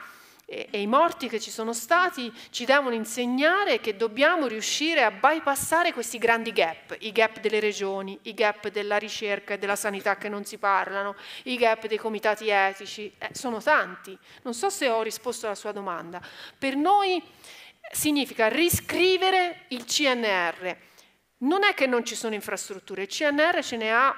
e, e i morti che ci sono stati ci devono insegnare che dobbiamo riuscire a bypassare questi grandi gap, i gap delle regioni, i gap della ricerca e della sanità che non si parlano, i gap dei comitati etici, eh, sono tanti. Non so se ho risposto alla sua domanda. Per noi significa riscrivere il CNR. Non è che non ci sono infrastrutture, il CNR ce ne ha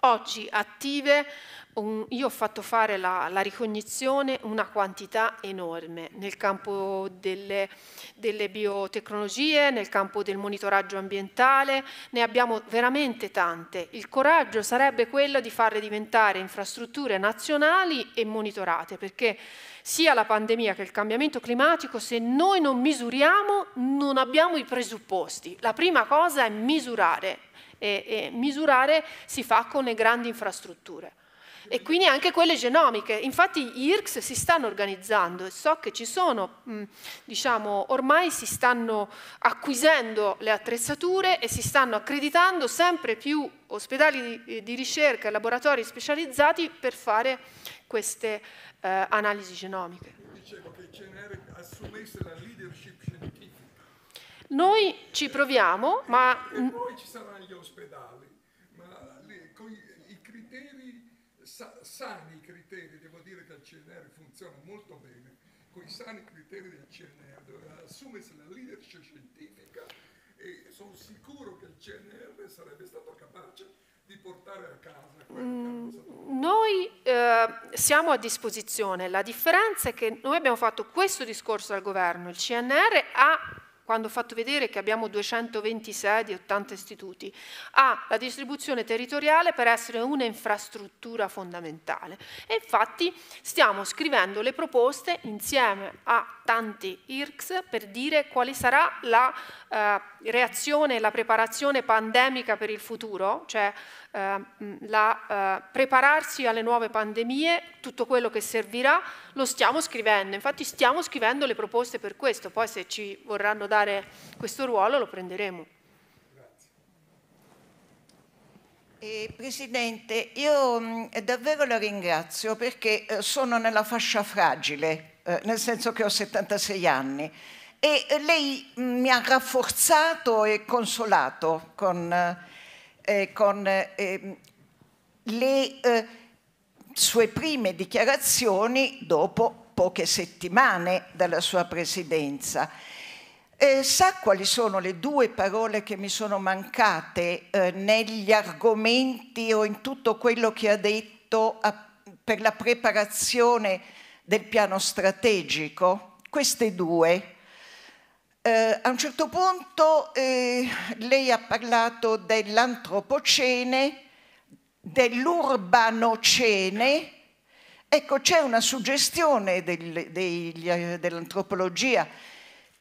oggi attive un, io ho fatto fare la, la, ricognizione una quantità enorme nel campo delle, delle, biotecnologie, nel campo del monitoraggio ambientale, ne abbiamo veramente tante. Il coraggio sarebbe quello di farle diventare infrastrutture nazionali e monitorate, perché sia la pandemia che il cambiamento climatico, se noi non misuriamo, non abbiamo i presupposti. La prima cosa è misurare e, e misurare si fa con le grandi infrastrutture e quindi anche quelle genomiche. Infatti i IRCS si stanno organizzando e so che ci sono, diciamo, ormai si stanno acquisendo le attrezzature e si stanno accreditando sempre più ospedali di, eh, ricerca e laboratori specializzati per fare queste eh, analisi genomiche. Dicevo che il CNR assumesse la leadership scientifica. Noi ci proviamo, ma... E poi ci saranno gli ospedali. sa, sani criteri, devo dire che il CNR funziona molto bene, con i sani criteri del CNR doveva eh, assumersi la leadership scientifica e sono sicuro che il CNR sarebbe stato capace di portare a casa mm, Noi eh, siamo a disposizione, la differenza è che noi abbiamo fatto questo discorso al governo, il CNR ha quando ho fatto vedere che abbiamo 220 sedi, 80 istituti, ha la distribuzione territoriale per essere un'infrastruttura fondamentale. E infatti stiamo scrivendo le proposte insieme a tanti IRCS per dire quale sarà la eh, reazione, la preparazione pandemica per il futuro, cioè eh, la, eh, prepararsi alle nuove pandemie, tutto quello che servirà, lo stiamo scrivendo. Infatti stiamo scrivendo le proposte per questo, poi se ci vorranno dare dare questo ruolo lo prenderemo. Eh, Presidente, io eh, davvero la ringrazio perché eh, sono nella fascia fragile, eh, nel senso che ho 76 anni e eh, lei mh, mm, mi ha rafforzato e consolato con, eh, con ehm, le sue prime dichiarazioni dopo poche settimane dalla sua presidenza. Eh, sa quali sono le due parole che mi sono mancate eh, negli argomenti o in tutto quello che ha detto a, per la preparazione del piano strategico? Queste due. Eh, a un certo punto eh, lei ha parlato dell'antropocene, dell'urbanocene, ecco c'è una suggestione del, eh, dell'antropologia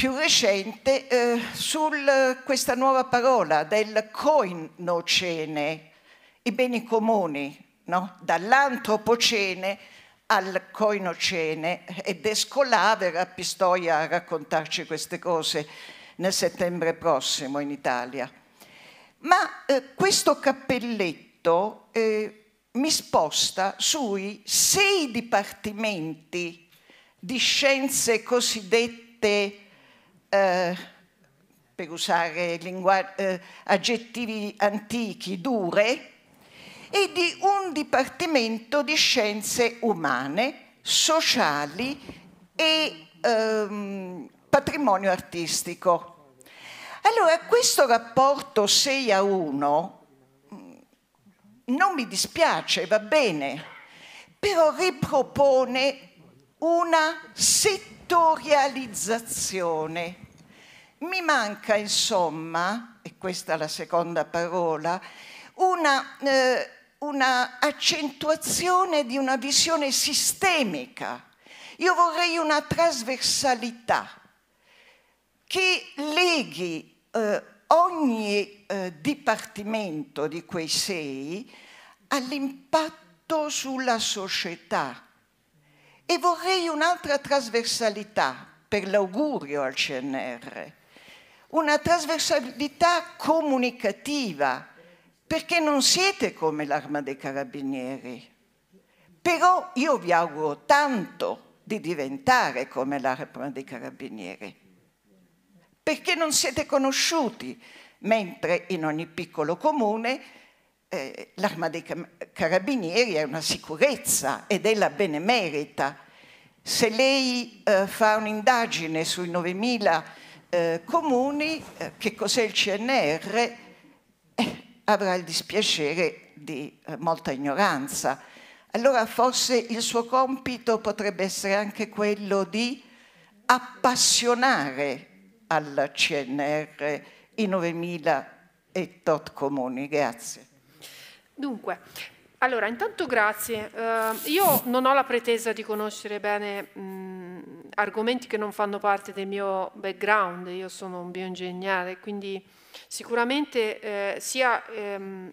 più recente eh, su questa nuova parola del coinocene, i beni comuni, no? dall'antropocene al coinocene ed Descolà verrà a Pistoia a raccontarci queste cose nel settembre prossimo in Italia. Ma eh, questo cappelletto eh, mi sposta sui sei dipartimenti di scienze cosiddette eh, per usare eh, aggettivi antichi, dure, e di un Dipartimento di Scienze Umane, Sociali e ehm, Patrimonio Artistico. Allora, questo rapporto 6 a 1 mm, non mi dispiace, va bene, però ripropone una settorializzazione mi manca insomma, e questa è la seconda parola, una, eh, una accentuazione di una visione sistemica. Io vorrei una trasversalità che leghi eh, ogni eh, dipartimento di quei sei all'impatto sulla società. E vorrei un'altra trasversalità per l'augurio al CNR, una trasversalità comunicativa, perché non siete come l'arma dei carabinieri. Però io vi auguro tanto di diventare come l'arma dei carabinieri, perché non siete conosciuti, mentre in ogni piccolo comune eh, l'arma dei carabinieri è una sicurezza ed è la benemerita. Se lei eh, fa un'indagine sui 9000 eh, comuni, eh, che cos'è il CNR, eh, avrà il dispiacere di eh, molta ignoranza. Allora forse il suo compito potrebbe essere anche quello di appassionare al CNR i 9.000 e tot comuni. Grazie. Dunque, allora, intanto grazie. Uh, io non ho la pretesa di conoscere bene mh, argomenti che non fanno parte del mio background, io sono un bioingegnere, quindi sicuramente eh, sia ehm,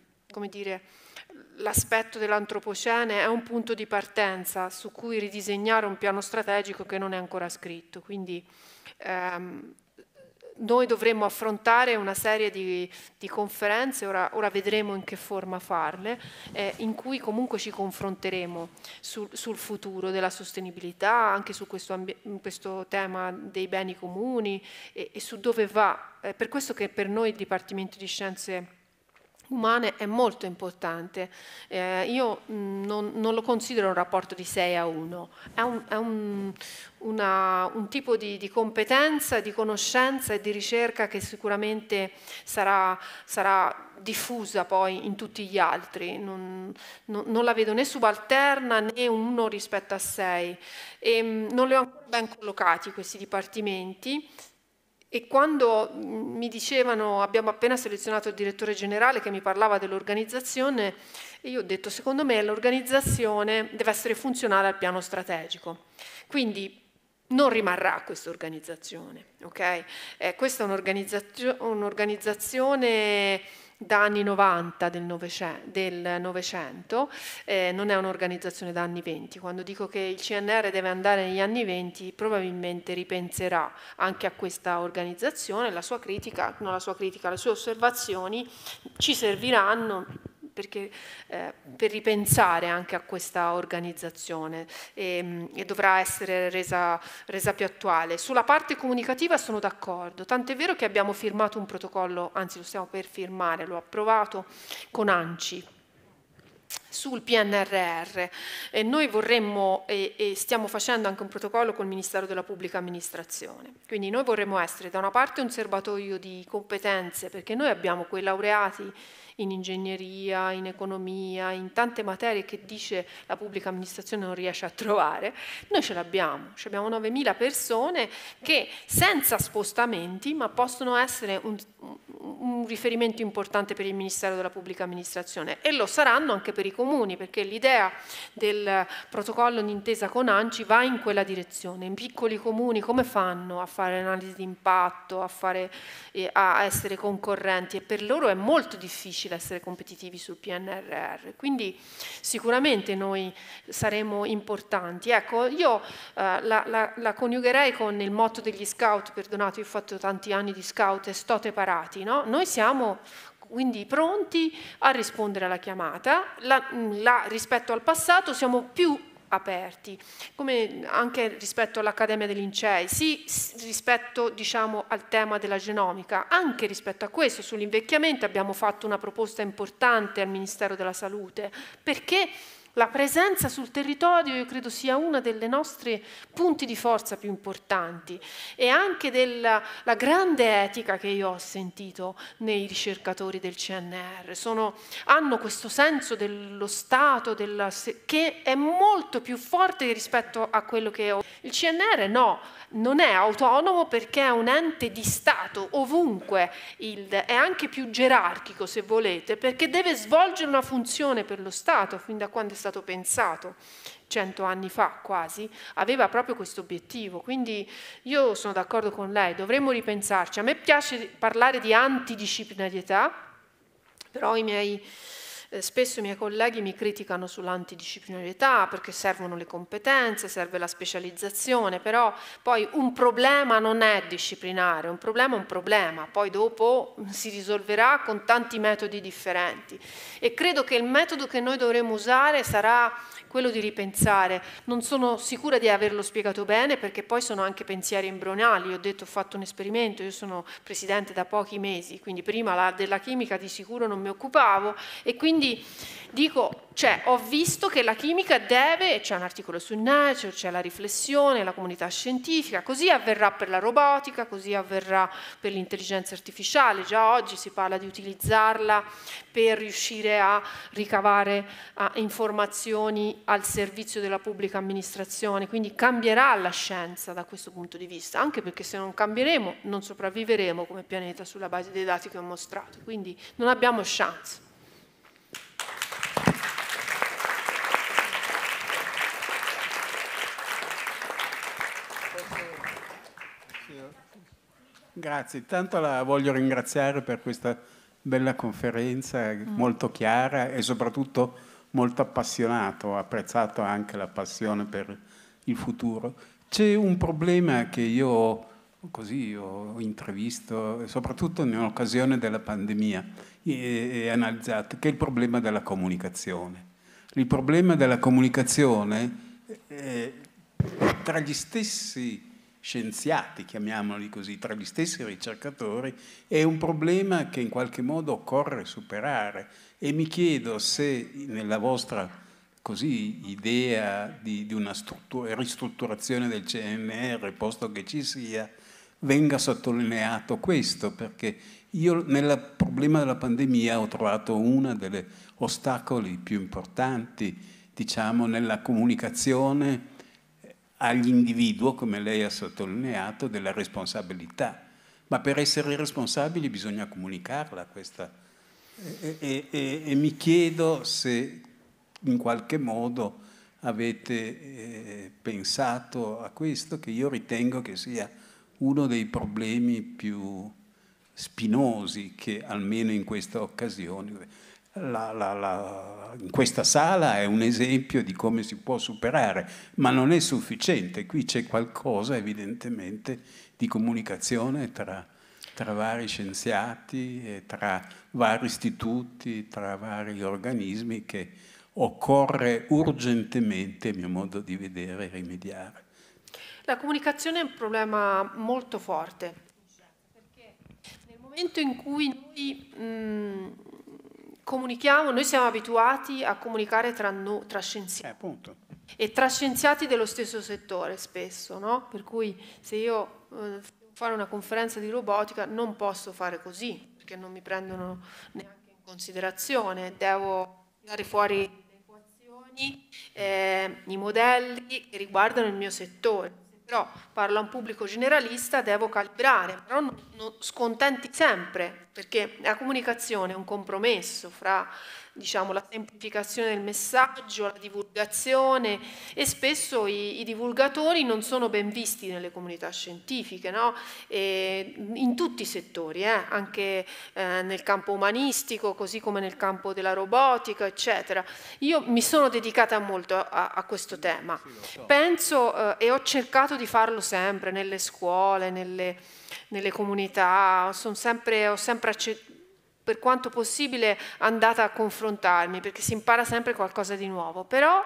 l'aspetto dell'antropocene è un punto di partenza su cui ridisegnare un piano strategico che non è ancora scritto, quindi ehm, noi dovremmo affrontare una serie di, di conferenze, ora, ora, vedremo in che forma farle, eh, in cui comunque ci confronteremo sul, sul, futuro della sostenibilità, anche su questo, questo tema dei beni comuni e, e su dove va. È per questo che per noi il Dipartimento di Scienze umane è molto importante. Eh, io mm, non, non, lo considero un rapporto di 6 a 1, è un, è un, una, un tipo di, di, competenza, di conoscenza e di ricerca che sicuramente sarà, sarà diffusa poi in tutti gli altri. Non, non, non, la vedo né subalterna né uno rispetto a 6. Ehm, non le ho ben collocati questi dipartimenti e quando mi dicevano abbiamo appena selezionato il direttore generale che mi parlava dell'organizzazione, io ho detto secondo me l'organizzazione deve essere funzionale al piano strategico. Quindi non rimarrà questa organizzazione, okay? eh, questa è un'organizzazione da anni 90 del Novecento, eh, non è un'organizzazione da anni 20. Quando dico che il CNR deve andare negli anni 20, probabilmente ripenserà anche a questa organizzazione, la sua critica, non la sua critica, le sue osservazioni ci serviranno perché, eh, per ripensare anche a questa organizzazione e, ehm, e dovrà essere resa, resa, più attuale. Sulla parte comunicativa sono d'accordo, tant'è vero che abbiamo firmato un protocollo, anzi lo stiamo per firmare, l'ho approvato con ANCI sul PNRR e noi vorremmo e, e, stiamo facendo anche un protocollo col Ministero della Pubblica Amministrazione. Quindi noi vorremmo essere da una parte un serbatoio di competenze perché noi abbiamo quei laureati in ingegneria, in economia, in tante materie che dice la pubblica amministrazione non riesce a trovare, noi ce l'abbiamo, abbiamo 9.000 persone che senza spostamenti, ma possono essere un, un riferimento importante per il Ministero della Pubblica Amministrazione e lo saranno anche per i comuni, perché l'idea del protocollo d'intesa con ANCI va in quella direzione. In piccoli comuni come fanno a fare analisi di impatto, a, fare, eh, a essere concorrenti? E per loro è molto difficile difficile essere competitivi sul PNRR. Quindi sicuramente noi saremo importanti. Ecco, io eh, la, la, la, coniugherei con il motto degli scout, perdonate, ho fatto tanti anni di scout e stote parati, no? Noi siamo quindi pronti a rispondere alla chiamata. La, rispetto al passato siamo più aperti, come anche rispetto all'Accademia dei Lincei, sì rispetto diciamo, al tema della genomica, anche rispetto a questo sull'invecchiamento abbiamo fatto una proposta importante al Ministero della Salute, perché la presenza sul territorio io credo sia uno dei nostri punti di forza più importanti e anche della grande etica che io ho sentito nei ricercatori del CNR. Sono, hanno questo senso dello Stato della, che è molto più forte rispetto a quello che ho. Il CNR no, non è autonomo perché è un ente di Stato ovunque, il, è anche più gerarchico se volete, perché deve svolgere una funzione per lo Stato fin da quando è stato pensato. Cento anni fa quasi, aveva proprio questo obiettivo. Quindi io sono d'accordo con lei, dovremmo ripensarci. A me piace parlare di antidisciplinarietà, però i miei eh, spesso i miei colleghi mi criticano sull'antidisciplinarietà perché servono le competenze, serve la specializzazione, però poi un problema non è disciplinare, un problema è un problema, poi dopo si risolverà con tanti metodi differenti. E credo che il metodo che noi dovremo usare sarà quello di ripensare. Non sono sicura di averlo spiegato bene perché poi sono anche pensieri embrionali, ho detto ho fatto un esperimento, io sono presidente da pochi mesi, quindi prima la, della chimica di sicuro non mi occupavo e quindi dico, cioè ho visto che la chimica deve, c'è un articolo su Nature, c'è la riflessione, la comunità scientifica, così avverrà per la robotica, così avverrà per l'intelligenza artificiale, già oggi si parla di utilizzarla per riuscire a ricavare uh, informazioni al servizio della pubblica amministrazione. Quindi cambierà la scienza da questo punto di vista, anche perché se non cambieremo non sopravviveremo come pianeta sulla base dei dati che ho mostrato. Quindi non abbiamo chance. Grazie, intanto la voglio ringraziare per questa bella conferenza, mm. molto chiara e soprattutto molto appassionato, ho apprezzato anche la passione per il futuro. C'è un problema che io così ho intravisto, soprattutto in occasione della pandemia, e, analizzato, che è il problema della comunicazione. Il problema della comunicazione è eh, tra gli stessi scienziati, chiamiamoli così, tra gli stessi ricercatori, è un problema che in qualche modo occorre superare e mi chiedo se nella vostra così idea di, di una ristrutturazione del CNR, posto che ci sia, venga sottolineato questo, perché io nel problema della pandemia ho trovato uno degli ostacoli più importanti, diciamo, nella comunicazione all'individuo, come lei ha sottolineato, della responsabilità. Ma per essere responsabili bisogna comunicarla questa. E, e, e, e mi chiedo se in qualche modo avete eh, pensato a questo, che io ritengo che sia uno dei problemi più spinosi che almeno in questa occasione la, la, la, questa sala è un esempio di come si può superare, ma non è sufficiente, qui c'è qualcosa evidentemente di comunicazione tra, tra vari scienziati, tra vari istituti, tra vari organismi che occorre urgentemente, a mio modo di vedere, rimediare. La comunicazione è un problema molto forte, perché nel momento in cui noi mh, mm, comunichiamo, noi siamo abituati a comunicare tra, no, tra scienziati. Eh, e tra scienziati dello stesso settore spesso, no? Per cui se io eh, fare una conferenza di robotica non posso fare così, perché non mi prendono neanche in considerazione, devo dare fuori le equazioni, eh, i modelli che riguardano il mio settore però parlo a un pubblico generalista, devo calibrare, però non, non, scontenti sempre, perché la comunicazione è un compromesso fra diciamo, la semplificazione del messaggio, la divulgazione e spesso i, i divulgatori non sono ben visti nelle comunità scientifiche, no? in tutti i settori, eh? anche eh, nel campo umanistico, così come nel campo della robotica, eccetera. Io mi sono dedicata molto a, a questo tema, penso eh, e ho cercato di farlo sempre nelle scuole, nelle, nelle comunità, sempre, ho sempre accettato per quanto possibile andata a confrontarmi, perché si impara sempre qualcosa di nuovo. Però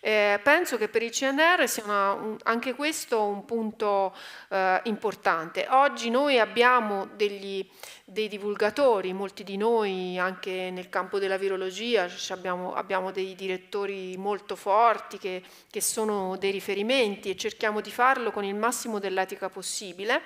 eh, penso che per il CNR sia una, un, anche questo un punto eh, importante. Oggi noi abbiamo degli, dei divulgatori, molti di noi anche nel campo della virologia, abbiamo, abbiamo dei direttori molto forti che, che sono dei riferimenti e cerchiamo di farlo con il massimo dell'etica possibile.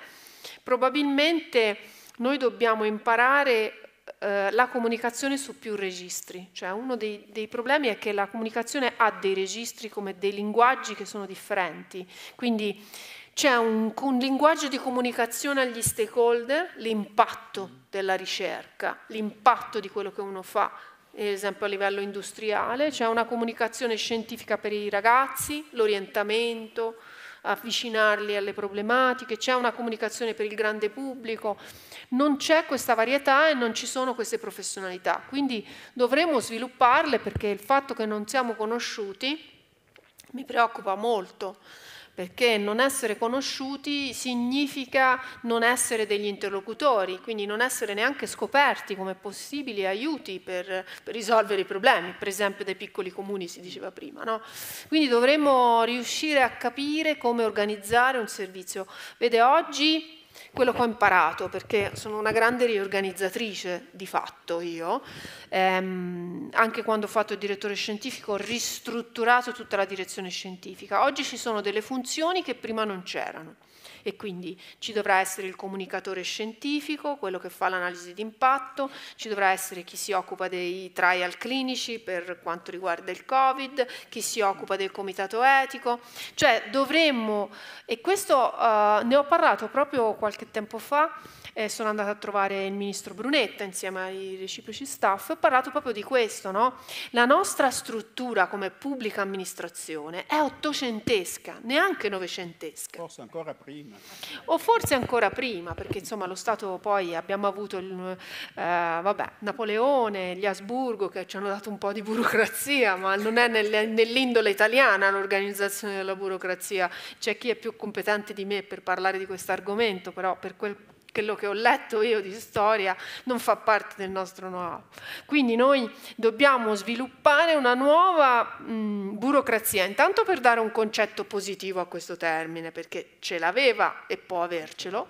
Probabilmente noi dobbiamo imparare eh, la comunicazione su più registri, cioè uno dei, dei, problemi è che la comunicazione ha dei registri come dei linguaggi che sono differenti, quindi c'è un, un linguaggio di comunicazione agli stakeholder, l'impatto della ricerca, l'impatto di quello che uno fa, ad esempio a livello industriale, c'è una comunicazione scientifica per i ragazzi, l'orientamento, avvicinarli alle problematiche, c'è una comunicazione per il grande pubblico, non c'è questa varietà e non ci sono queste professionalità. Quindi dovremo svilupparle perché il fatto che non siamo conosciuti mi preoccupa molto perché non essere conosciuti significa non essere degli interlocutori, quindi non essere neanche scoperti come possibili aiuti per, per risolvere i problemi, per esempio dei piccoli comuni si diceva prima. No? Quindi dovremmo riuscire a capire come organizzare un servizio. Vede, oggi quello che ho imparato, perché sono una grande riorganizzatrice di fatto io, ehm, anche quando ho fatto il direttore scientifico ho ristrutturato tutta la direzione scientifica. Oggi ci sono delle funzioni che prima non c'erano e quindi ci dovrà essere il comunicatore scientifico, quello che fa l'analisi d'impatto, ci dovrà essere chi si occupa dei trial clinici per quanto riguarda il Covid, chi si occupa del comitato etico, cioè dovremmo, e questo eh, ne ho parlato proprio qualche tempo fa, eh, sono andata a trovare il ministro Brunetta insieme ai reciproci staff e ho parlato proprio di questo. No? La nostra struttura come pubblica amministrazione è ottocentesca, neanche novecentesca. Forse ancora prima. O forse ancora prima, perché insomma lo Stato poi abbiamo avuto il, eh, vabbè, Napoleone, gli Asburgo che ci hanno dato un po' di burocrazia, ma non è nell'indole italiana l'organizzazione della burocrazia. C'è chi è più competente di me per parlare di questo argomento, però per quel quello che ho letto io di storia non fa parte del nostro know-how. Quindi noi dobbiamo sviluppare una nuova mh, mm, burocrazia, intanto per dare un concetto positivo a questo termine, perché ce l'aveva e può avercelo,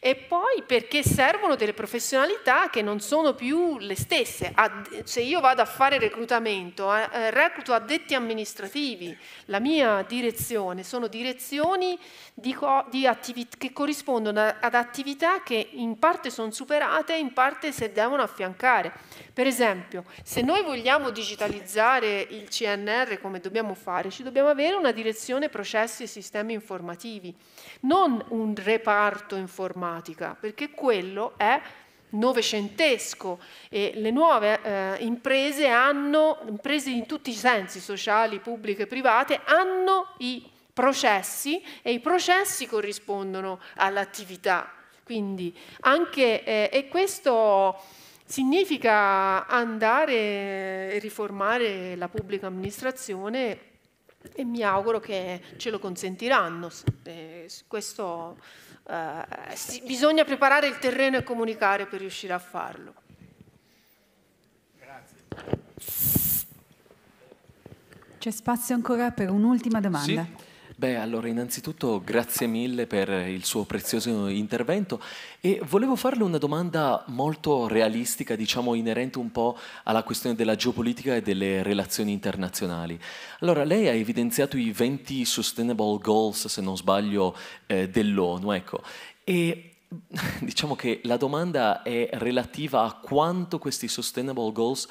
e poi perché servono delle professionalità che non sono più le stesse. Se io vado a fare reclutamento, eh, eh, recluto addetti amministrativi, la mia direzione sono direzioni di, di attività, che corrispondono ad attività che in parte sono superate e in parte si devono affiancare. Per esempio, se noi vogliamo digitalizzare il CNR come dobbiamo fare, ci dobbiamo avere una direzione processi e sistemi informativi, non un reparto informatica, perché quello è novecentesco e le nuove eh, imprese hanno, imprese in tutti i sensi, sociali, pubbliche e private, hanno i processi e i processi corrispondono all'attività. Quindi anche, eh, e questo Significa andare e riformare la pubblica amministrazione e mi auguro che ce lo consentiranno. Eh, questo, eh, bisogna preparare il terreno e comunicare per riuscire a farlo. Grazie. C'è spazio ancora per un'ultima domanda. Sì. Beh, allora innanzitutto grazie mille per il suo prezioso intervento e volevo farle una domanda molto realistica, diciamo inerente un po' alla questione della geopolitica e delle relazioni internazionali. Allora, lei ha evidenziato i 20 Sustainable Goals, se non sbaglio, eh, dell'ONU, ecco. E diciamo che la domanda è relativa a quanto questi Sustainable Goals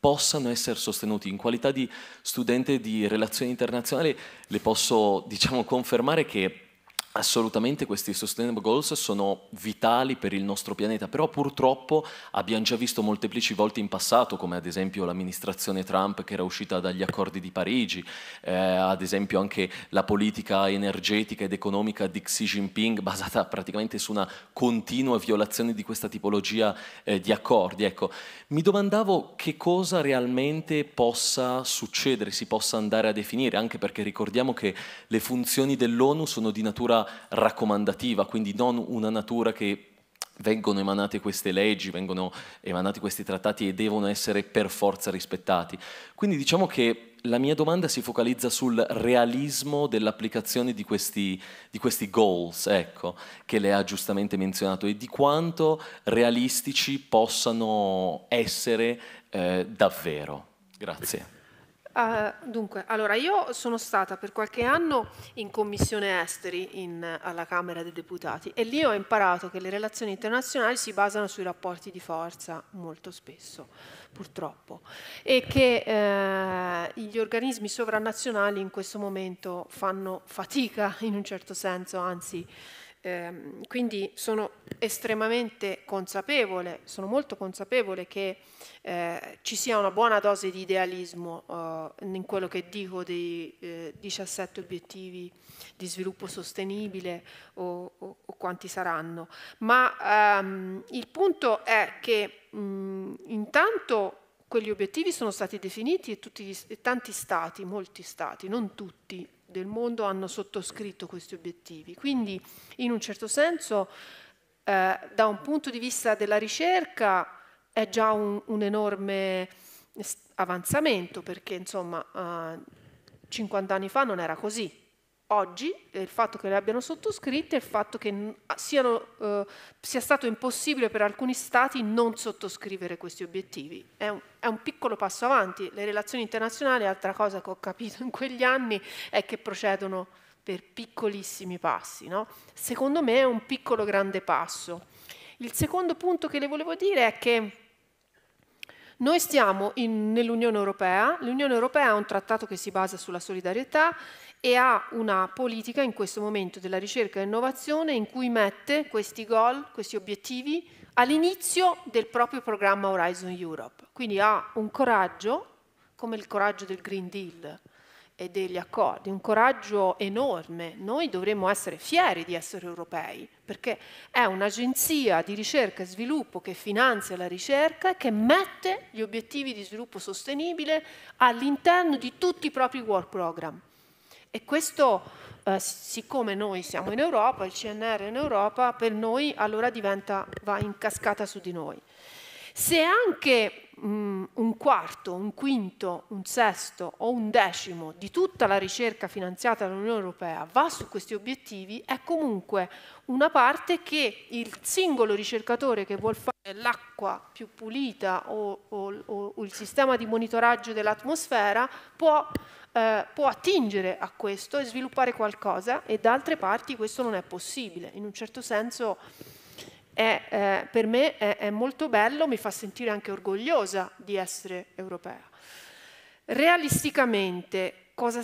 possano essere sostenuti. In qualità di studente di relazioni internazionali le posso diciamo, confermare che Assolutamente questi sustainable goals sono vitali per il nostro pianeta, però purtroppo abbiamo già visto molteplici volte in passato, come ad esempio l'amministrazione Trump che era uscita dagli accordi di Parigi, eh, ad esempio anche la politica energetica ed economica di Xi Jinping basata praticamente su una continua violazione di questa tipologia eh, di accordi. Ecco, mi domandavo che cosa realmente possa succedere, si possa andare a definire, anche perché ricordiamo che le funzioni dell'ONU sono di natura raccomandativa, quindi non una natura che vengono emanate queste leggi, vengono emanati questi trattati e devono essere per forza rispettati. Quindi diciamo che la mia domanda si focalizza sul realismo dell'applicazione di questi, di questi goals, ecco, che lei ha giustamente menzionato, e di quanto realistici possano essere eh, davvero. Grazie. Uh, dunque, allora io sono stata per qualche anno in commissione esteri in, alla Camera dei Deputati e lì ho imparato che le relazioni internazionali si basano sui rapporti di forza molto spesso, purtroppo, e che uh, gli organismi sovranazionali in questo momento fanno fatica in un certo senso, anzi Ehm, quindi sono estremamente consapevole, sono molto consapevole che eh, ci sia una buona dose di idealismo eh, in quello che dico dei 17 eh, obiettivi di sviluppo sostenibile o, o, o quanti saranno, ma ehm, il punto è che mh, mm, intanto quegli obiettivi sono stati definiti e, tutti, e tanti stati, molti stati, non tutti, del mondo hanno sottoscritto questi obiettivi. Quindi in un certo senso eh, da un punto di vista della ricerca è già un, un enorme avanzamento perché insomma eh, 50 anni fa non era così, oggi, eh, il fatto che le abbiano sottoscritte, e il fatto che mm, ah, siano, eh, sia stato impossibile per alcuni Stati non sottoscrivere questi obiettivi. È un, è un piccolo passo avanti. Le relazioni internazionali, altra cosa che ho capito in quegli anni, è che procedono per piccolissimi passi. No? Secondo me è un piccolo grande passo. Il secondo punto che le volevo dire è che noi stiamo nell'Unione Europea, l'Unione Europea è un trattato che si basa sulla solidarietà e ha una politica in questo momento della ricerca e innovazione in cui mette questi goal, questi obiettivi all'inizio del proprio programma Horizon Europe. Quindi ha un coraggio, come il coraggio del Green Deal e degli accordi, un coraggio enorme. Noi dovremmo essere fieri di essere europei, perché è un'agenzia di ricerca e sviluppo che finanzia la ricerca e che mette gli obiettivi di sviluppo sostenibile all'interno di tutti i propri work program. E questo, eh, siccome noi siamo in Europa, il CNR è in Europa, per noi allora diventa, va in cascata su di noi. Se anche mh, mm, un quarto, un quinto, un sesto o un decimo di tutta la ricerca finanziata dall'Unione Europea va su questi obiettivi, è comunque una parte che il singolo ricercatore che vuole fare l'acqua più pulita o, o, o, il sistema di monitoraggio dell'atmosfera può eh, può attingere a questo e sviluppare qualcosa e da altre parti questo non è possibile. In un certo senso è, eh, per me è, è molto bello, mi fa sentire anche orgogliosa di essere europea. Realisticamente, Cosa,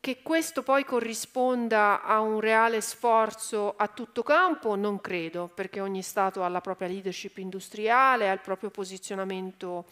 che questo poi corrisponda a un reale sforzo a tutto campo non credo, perché ogni Stato ha la propria leadership industriale, ha il proprio posizionamento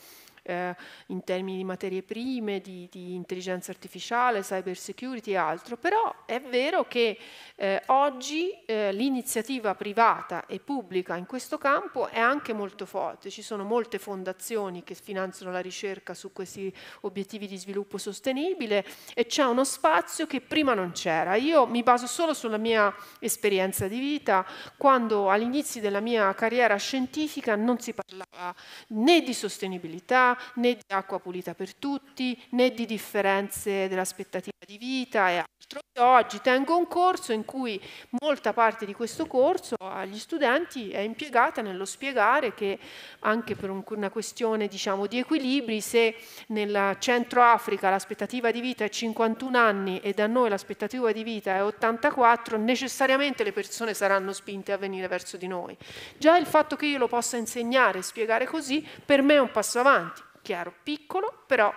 eh, in termini di materie prime, di, di, intelligenza artificiale, cyber security e altro, però è vero che eh, oggi eh, l'iniziativa privata e pubblica in questo campo è anche molto forte, ci sono molte fondazioni che finanziano la ricerca su questi obiettivi di sviluppo sostenibile e c'è uno spazio che prima non c'era. Io mi baso solo sulla mia esperienza di vita, quando all'inizio della mia carriera scientifica non si parlava né di sostenibilità né di acqua pulita per tutti, né di differenze dell'aspettativa di vita e altro. Io oggi tengo un corso in cui molta parte di questo corso agli studenti è impiegata nello spiegare che anche per una questione diciamo, di equilibri, se nel Centro Africa l'aspettativa di vita è 51 anni e da noi l'aspettativa di vita è 84, necessariamente le persone saranno spinte a venire verso di noi. Già il fatto che io lo possa insegnare e spiegare così per me è un passo avanti chiaro, piccolo, però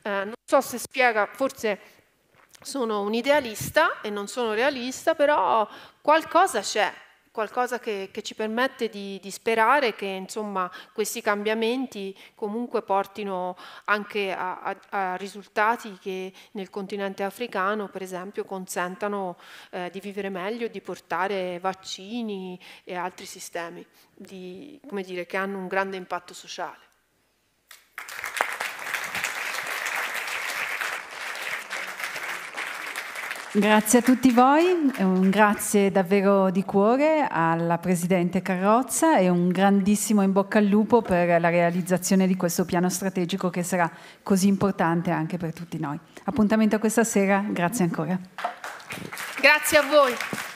eh, non so se spiega, forse sono un idealista e non sono realista, però qualcosa c'è, qualcosa che, che ci permette di, di sperare che insomma, questi cambiamenti comunque portino anche a, a, a, risultati che nel continente africano, per esempio, consentano eh, di vivere meglio, di portare vaccini e altri sistemi di, dire, che hanno un grande impatto sociale. Grazie a tutti voi, un grazie davvero di cuore alla Presidente Carrozza e un grandissimo in bocca al lupo per la realizzazione di questo piano strategico che sarà così importante anche per tutti noi. Appuntamento questa sera, grazie ancora. Grazie a voi.